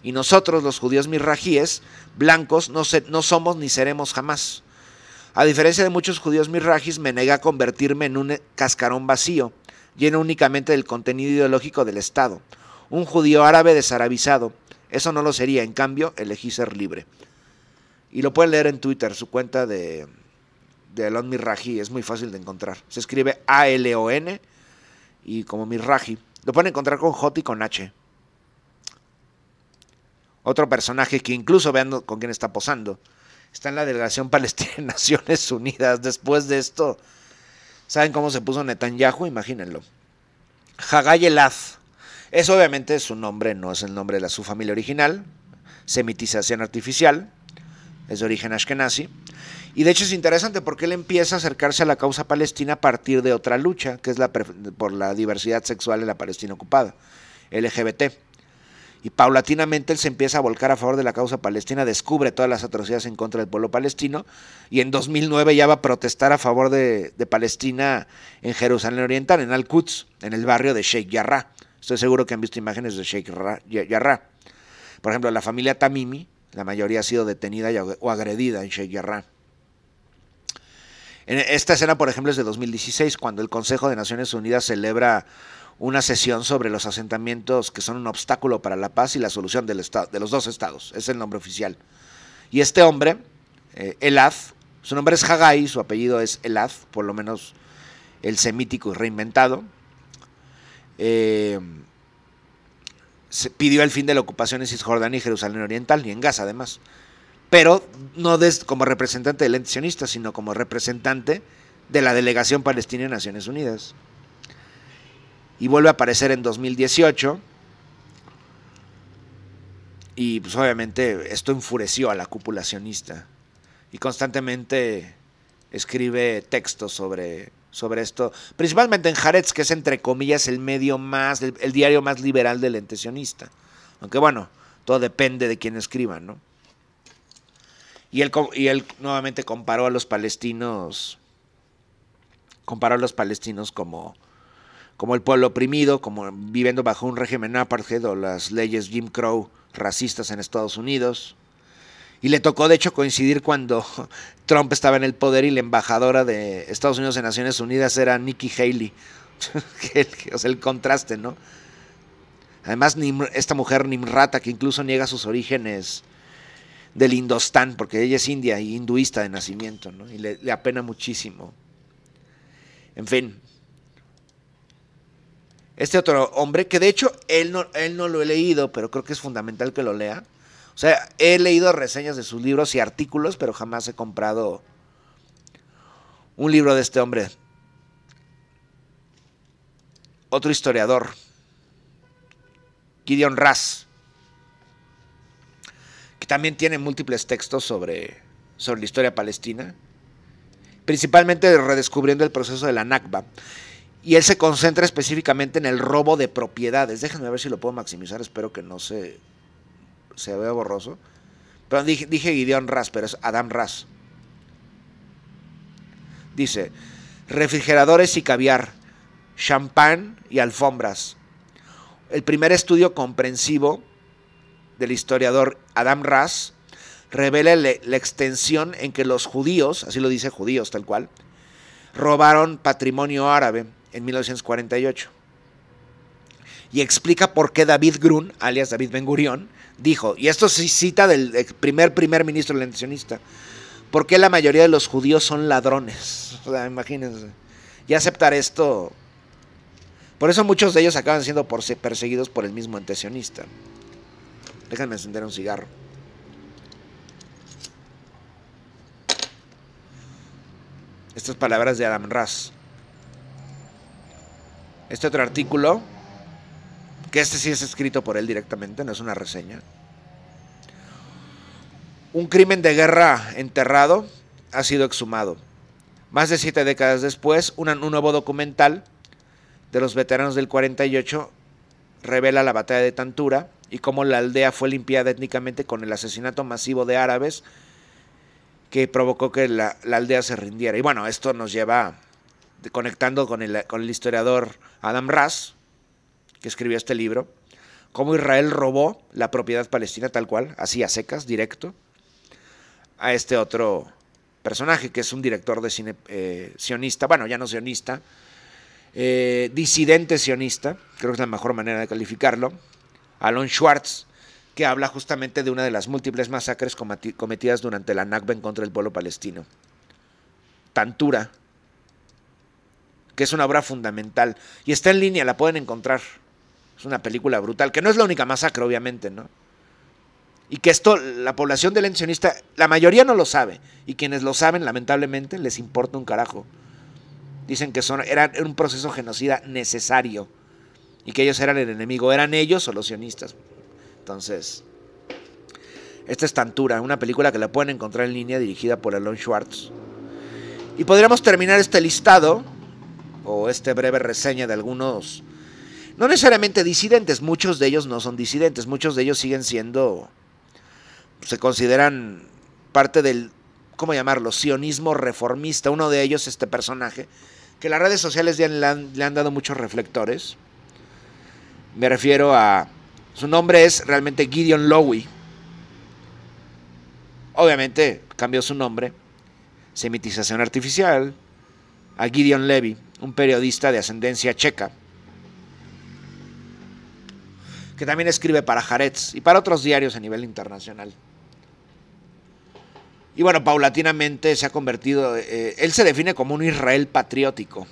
A: y nosotros los judíos mirrajíes, blancos, no, no somos ni seremos jamás. A diferencia de muchos judíos mirrajis, me nega a convertirme en un cascarón vacío, lleno únicamente del contenido ideológico del Estado. Un judío árabe desarabizado. Eso no lo sería, en cambio, elegí ser libre. Y lo pueden leer en Twitter, su cuenta de, de Alon Mirraji, es muy fácil de encontrar. Se escribe A-L-O-N y como Mirraji. Lo pueden encontrar con J y con H. Otro personaje que incluso vean con quién está posando. Está en la delegación palestina de Naciones Unidas. Después de esto, ¿saben cómo se puso Netanyahu? Imagínenlo. Hagay Elad. Es obviamente su nombre, no es el nombre de su familia original. Semitización artificial. Es de origen ashkenazi. Y de hecho es interesante porque él empieza a acercarse a la causa palestina a partir de otra lucha, que es la por la diversidad sexual en la Palestina ocupada, LGBT y paulatinamente él se empieza a volcar a favor de la causa palestina, descubre todas las atrocidades en contra del pueblo palestino y en 2009 ya va a protestar a favor de, Palestina en Jerusalén Oriental, en Al-Quds, en el barrio de Sheikh Jarrah. Estoy seguro que han visto imágenes de Sheikh Jarrah. Por ejemplo, la familia Tamimi, la mayoría ha sido detenida o agredida en Sheikh Jarrah. Esta escena, por ejemplo, es de 2016, cuando el Consejo de Naciones Unidas celebra una sesión sobre los asentamientos que son un obstáculo para la paz y la solución del de los dos estados. Es el nombre oficial. Y este hombre, eh, Elad, su nombre es Hagai, su apellido es Elad, por lo menos el semítico y reinventado, eh, pidió el fin de la ocupación en Cisjordania y Jerusalén Oriental, y en Gaza además. Pero no como representante del ente sino como representante de la delegación palestina en Naciones Unidas y vuelve a aparecer en 2018. Y pues obviamente esto enfureció a la cúpula Y constantemente escribe textos sobre, sobre esto, principalmente en Jarets, que es entre comillas el medio más, el, diario más liberal del ente Aunque bueno, todo depende de quién escriba, ¿no? Y él, y él nuevamente comparó a los palestinos, comparó a los palestinos como como el pueblo oprimido, como viviendo bajo un régimen apartheid o las leyes Jim Crow racistas en Estados Unidos. Y le tocó, de hecho, coincidir cuando Trump estaba en el poder y la embajadora de Estados Unidos en Naciones Unidas era Nikki Haley. que sea, el contraste, ¿no? Además, esta mujer Nimrata, que incluso niega sus orígenes del Indostán, porque ella es india y hinduista de nacimiento, ¿no? Y le, le apena muchísimo. En fin, este otro hombre, que de hecho él no, él no lo he leído, pero creo que es fundamental que lo lea. O sea, he leído reseñas de sus libros y artículos, pero jamás he comprado un libro de este hombre. Otro historiador, Gideon Ras, que también tiene múltiples textos sobre, sobre la historia palestina, principalmente redescubriendo el proceso de la Nakba. Y él se concentra específicamente en el robo de propiedades. Déjenme ver si lo puedo maximizar, espero que no se, se vea borroso. Pero dije, dije Gideon Ras, pero es Adam Ras. Dice, refrigeradores y caviar, champán y alfombras. El primer estudio comprensivo del historiador Adam Ras revela la extensión en que los judíos, así lo dice judíos tal cual, robaron patrimonio árabe en 1948. Y explica por qué David Grun, alias David Ben Gurión, dijo, y esto se cita del primer primer ministro lencionista, ¿por qué la mayoría de los judíos son ladrones? O sea, imagínense. Y aceptar esto. Por eso muchos de ellos acaban siendo perseguidos por el mismo antisionista. Déjenme encender un cigarro. Estas palabras de Adam Raz este otro artículo, que este sí es escrito por él directamente, no es una reseña. Un crimen de guerra enterrado ha sido exhumado. Más de siete décadas después, un, nuevo documental de los veteranos del 48 revela la batalla de Tantura y cómo la aldea fue limpiada étnicamente con el asesinato masivo de árabes que provocó que la, aldea se rindiera. Y bueno, esto nos lleva conectando con con el historiador Adam Ras, que escribió este libro, cómo Israel robó la propiedad palestina tal cual, así a secas, directo, a este otro personaje que es un director de cine eh, sionista, bueno, ya no sionista, eh, disidente sionista, creo que es la mejor manera de calificarlo, Alon Schwartz, que habla justamente de una de las múltiples masacres cometidas durante la Nakba contra el pueblo palestino. Tantura, que es una obra fundamental. Y está en línea, la pueden encontrar. Es una película brutal, que no es la única masacre, obviamente, ¿no? Y que esto, la población del sionista, la mayoría no lo sabe. Y quienes lo saben, lamentablemente, les importa un carajo. Dicen que son, era un proceso genocida necesario. Y que ellos eran el enemigo. ¿Eran ellos o los sionistas? Entonces, esta es Tantura, una película que la pueden encontrar en línea dirigida por Alon Schwartz. Y podríamos terminar este listado o esta breve reseña de algunos, no necesariamente disidentes, muchos de ellos no son disidentes, muchos de ellos siguen siendo, se consideran parte del, ¿cómo llamarlo?, sionismo reformista. Uno de ellos, este personaje, que las redes sociales le han, le han dado muchos reflectores. Me refiero a, su nombre es realmente Gideon Lowy. Obviamente cambió su nombre, semitización artificial, a Gideon Levy un periodista de ascendencia checa, que también escribe para Jarets y para otros diarios a nivel internacional. Y bueno, paulatinamente se ha convertido, eh, él se define como un Israel patriótico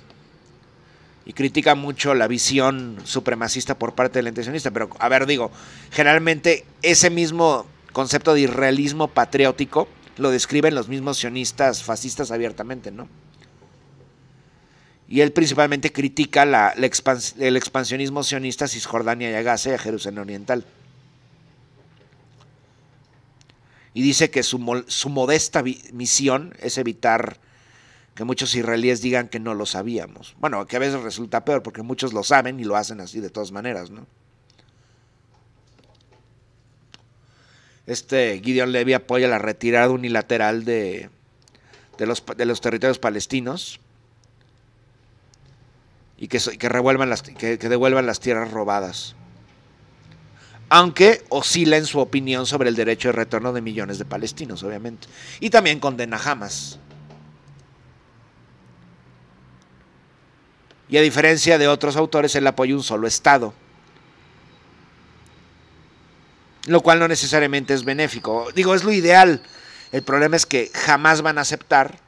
A: y critica mucho la visión supremacista por parte del sionista, pero a ver, digo, generalmente ese mismo concepto de israelismo patriótico lo describen los mismos sionistas fascistas abiertamente, ¿no? y él principalmente critica el expansionismo sionista a Cisjordania y a Gaza y a Jerusalén Oriental. Y dice que su, modesta misión es evitar que muchos israelíes digan que no lo sabíamos. Bueno, que a veces resulta peor porque muchos lo saben y lo hacen así de todas maneras, ¿no? Este Gideon Levy apoya la retirada unilateral de, los, de los territorios palestinos y que, revuelvan las, que, devuelvan las tierras robadas. Aunque oscila en su opinión sobre el derecho de retorno de millones de palestinos, obviamente. Y también condena a Y a diferencia de otros autores, él apoya un solo Estado. Lo cual no necesariamente es benéfico. Digo, es lo ideal. El problema es que jamás van a aceptar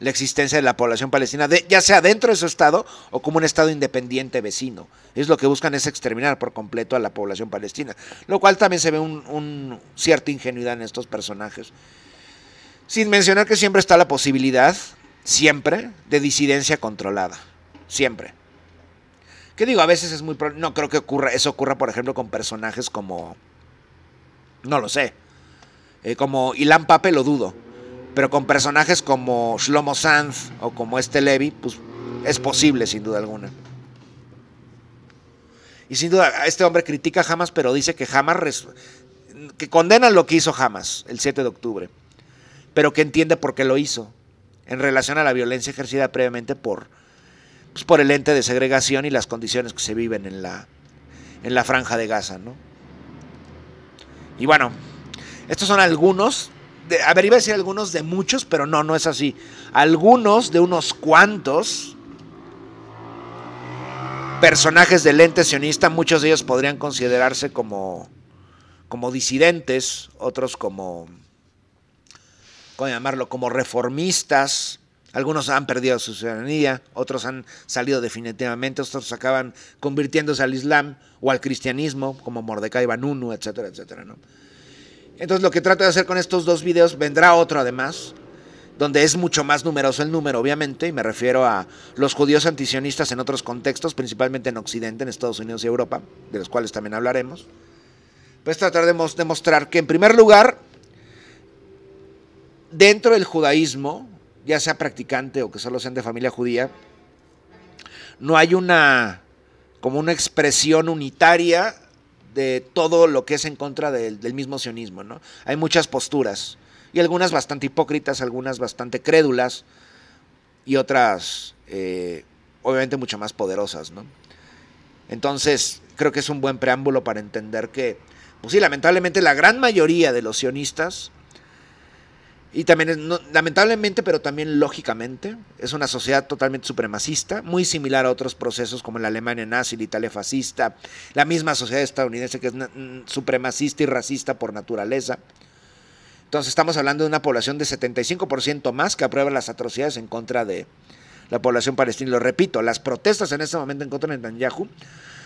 A: la existencia de la población palestina, de, ya sea dentro de su estado o como un estado independiente vecino. Es lo que buscan es exterminar por completo a la población palestina, lo cual también se ve un, cierta ingenuidad en estos personajes. Sin mencionar que siempre está la posibilidad, siempre, de disidencia controlada, siempre. Que digo, a veces es muy... No creo que ocurra, eso ocurra, por ejemplo, con personajes como... No lo sé. Eh, como Ilan Pape, lo dudo pero con personajes como Shlomo Sanz o como este Levi, pues es posible sin duda alguna. Y sin duda, este hombre critica a Hamas, pero dice que Hamas, que condena lo que hizo Hamas el 7 de octubre, pero que entiende por qué lo hizo en relación a la violencia ejercida previamente por, pues, por el ente de segregación y las condiciones que se viven en la, en la franja de Gaza. ¿no? Y bueno, estos son algunos a ver, iba a decir algunos de muchos, pero no, no es así. Algunos de unos cuantos personajes del ente sionista, muchos de ellos podrían considerarse como, como disidentes, otros como, ¿cómo llamarlo?, como reformistas. Algunos han perdido su ciudadanía, otros han salido definitivamente, otros acaban convirtiéndose al Islam o al cristianismo, como Mordecai Banunu, etcétera, etcétera, ¿no? Entonces lo que trato de hacer con estos dos videos, vendrá otro además, donde es mucho más numeroso el número, obviamente, y me refiero a los judíos antisionistas en otros contextos, principalmente en Occidente, en Estados Unidos y Europa, de los cuales también hablaremos. Pues tratar de demostrar que en primer lugar, dentro del judaísmo, ya sea practicante o que solo sean de familia judía, no hay una como una expresión unitaria de todo lo que es en contra del, mismo sionismo, ¿no? Hay muchas posturas y algunas bastante hipócritas, algunas bastante crédulas y otras eh, obviamente mucho más poderosas, ¿no? Entonces, creo que es un buen preámbulo para entender que, pues sí, lamentablemente la gran mayoría de los sionistas y también, lamentablemente, pero también lógicamente, es una sociedad totalmente supremacista, muy similar a otros procesos como la Alemania nazi, la Italia fascista, la misma sociedad estadounidense que es supremacista y racista por naturaleza. Entonces estamos hablando de una población de 75% más que aprueba las atrocidades en contra de la población palestina. Lo repito, las protestas en este momento en contra de Netanyahu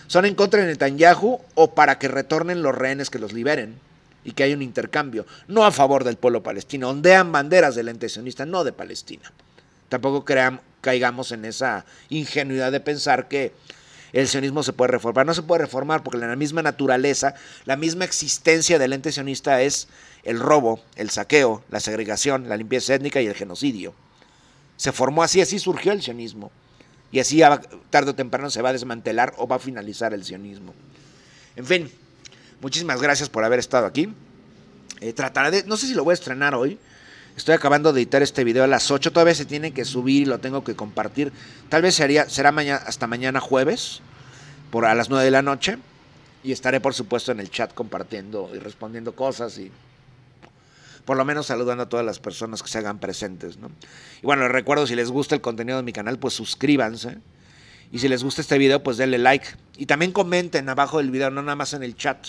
A: son en contra de Netanyahu o para que retornen los rehenes que los liberen y que hay un intercambio, no a favor del pueblo palestino, ondean banderas del ente sionista, no de Palestina. Tampoco caigamos en esa ingenuidad de pensar que el sionismo se puede reformar. No se puede reformar porque la misma naturaleza, la misma existencia del ente sionista es el robo, el saqueo, la segregación, la limpieza étnica y el genocidio. Se formó así, así surgió el sionismo. Y así tarde o temprano se va a desmantelar o va a finalizar el sionismo. En fin, Muchísimas gracias por haber estado aquí. Eh, trataré de, no sé si lo voy a estrenar hoy. Estoy acabando de editar este video a las 8. Todavía se tiene que subir y lo tengo que compartir. Tal vez sería, será mañana, hasta mañana jueves, por a las 9 de la noche. Y estaré, por supuesto, en el chat compartiendo y respondiendo cosas y por lo menos saludando a todas las personas que se hagan presentes. ¿no? Y bueno, les recuerdo, si les gusta el contenido de mi canal, pues suscríbanse. Y si les gusta este video, pues denle like. Y también comenten abajo del video, no nada más en el chat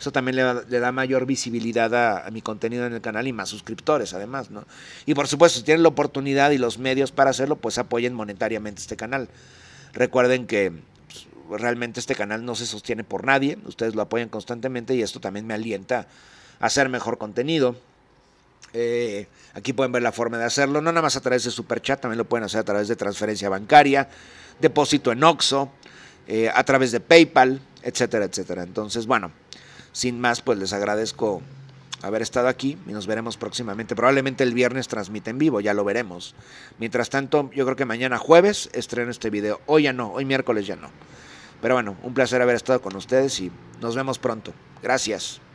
A: eso también le, da mayor visibilidad a, mi contenido en el canal y más suscriptores, además, ¿no? Y por supuesto, si tienen la oportunidad y los medios para hacerlo, pues apoyen monetariamente este canal. Recuerden que pues, realmente este canal no se sostiene por nadie, ustedes lo apoyan constantemente y esto también me alienta a hacer mejor contenido. Eh, aquí pueden ver la forma de hacerlo, no nada más a través de Super Chat, también lo pueden hacer a través de transferencia bancaria, depósito en Oxxo, eh, a través de PayPal, etcétera, etcétera. Entonces, bueno, sin más, pues les agradezco haber estado aquí y nos veremos próximamente. Probablemente el viernes transmite en vivo, ya lo veremos. Mientras tanto, yo creo que mañana jueves estreno este video. Hoy ya no, hoy miércoles ya no. Pero bueno, un placer haber estado con ustedes y nos vemos pronto. Gracias.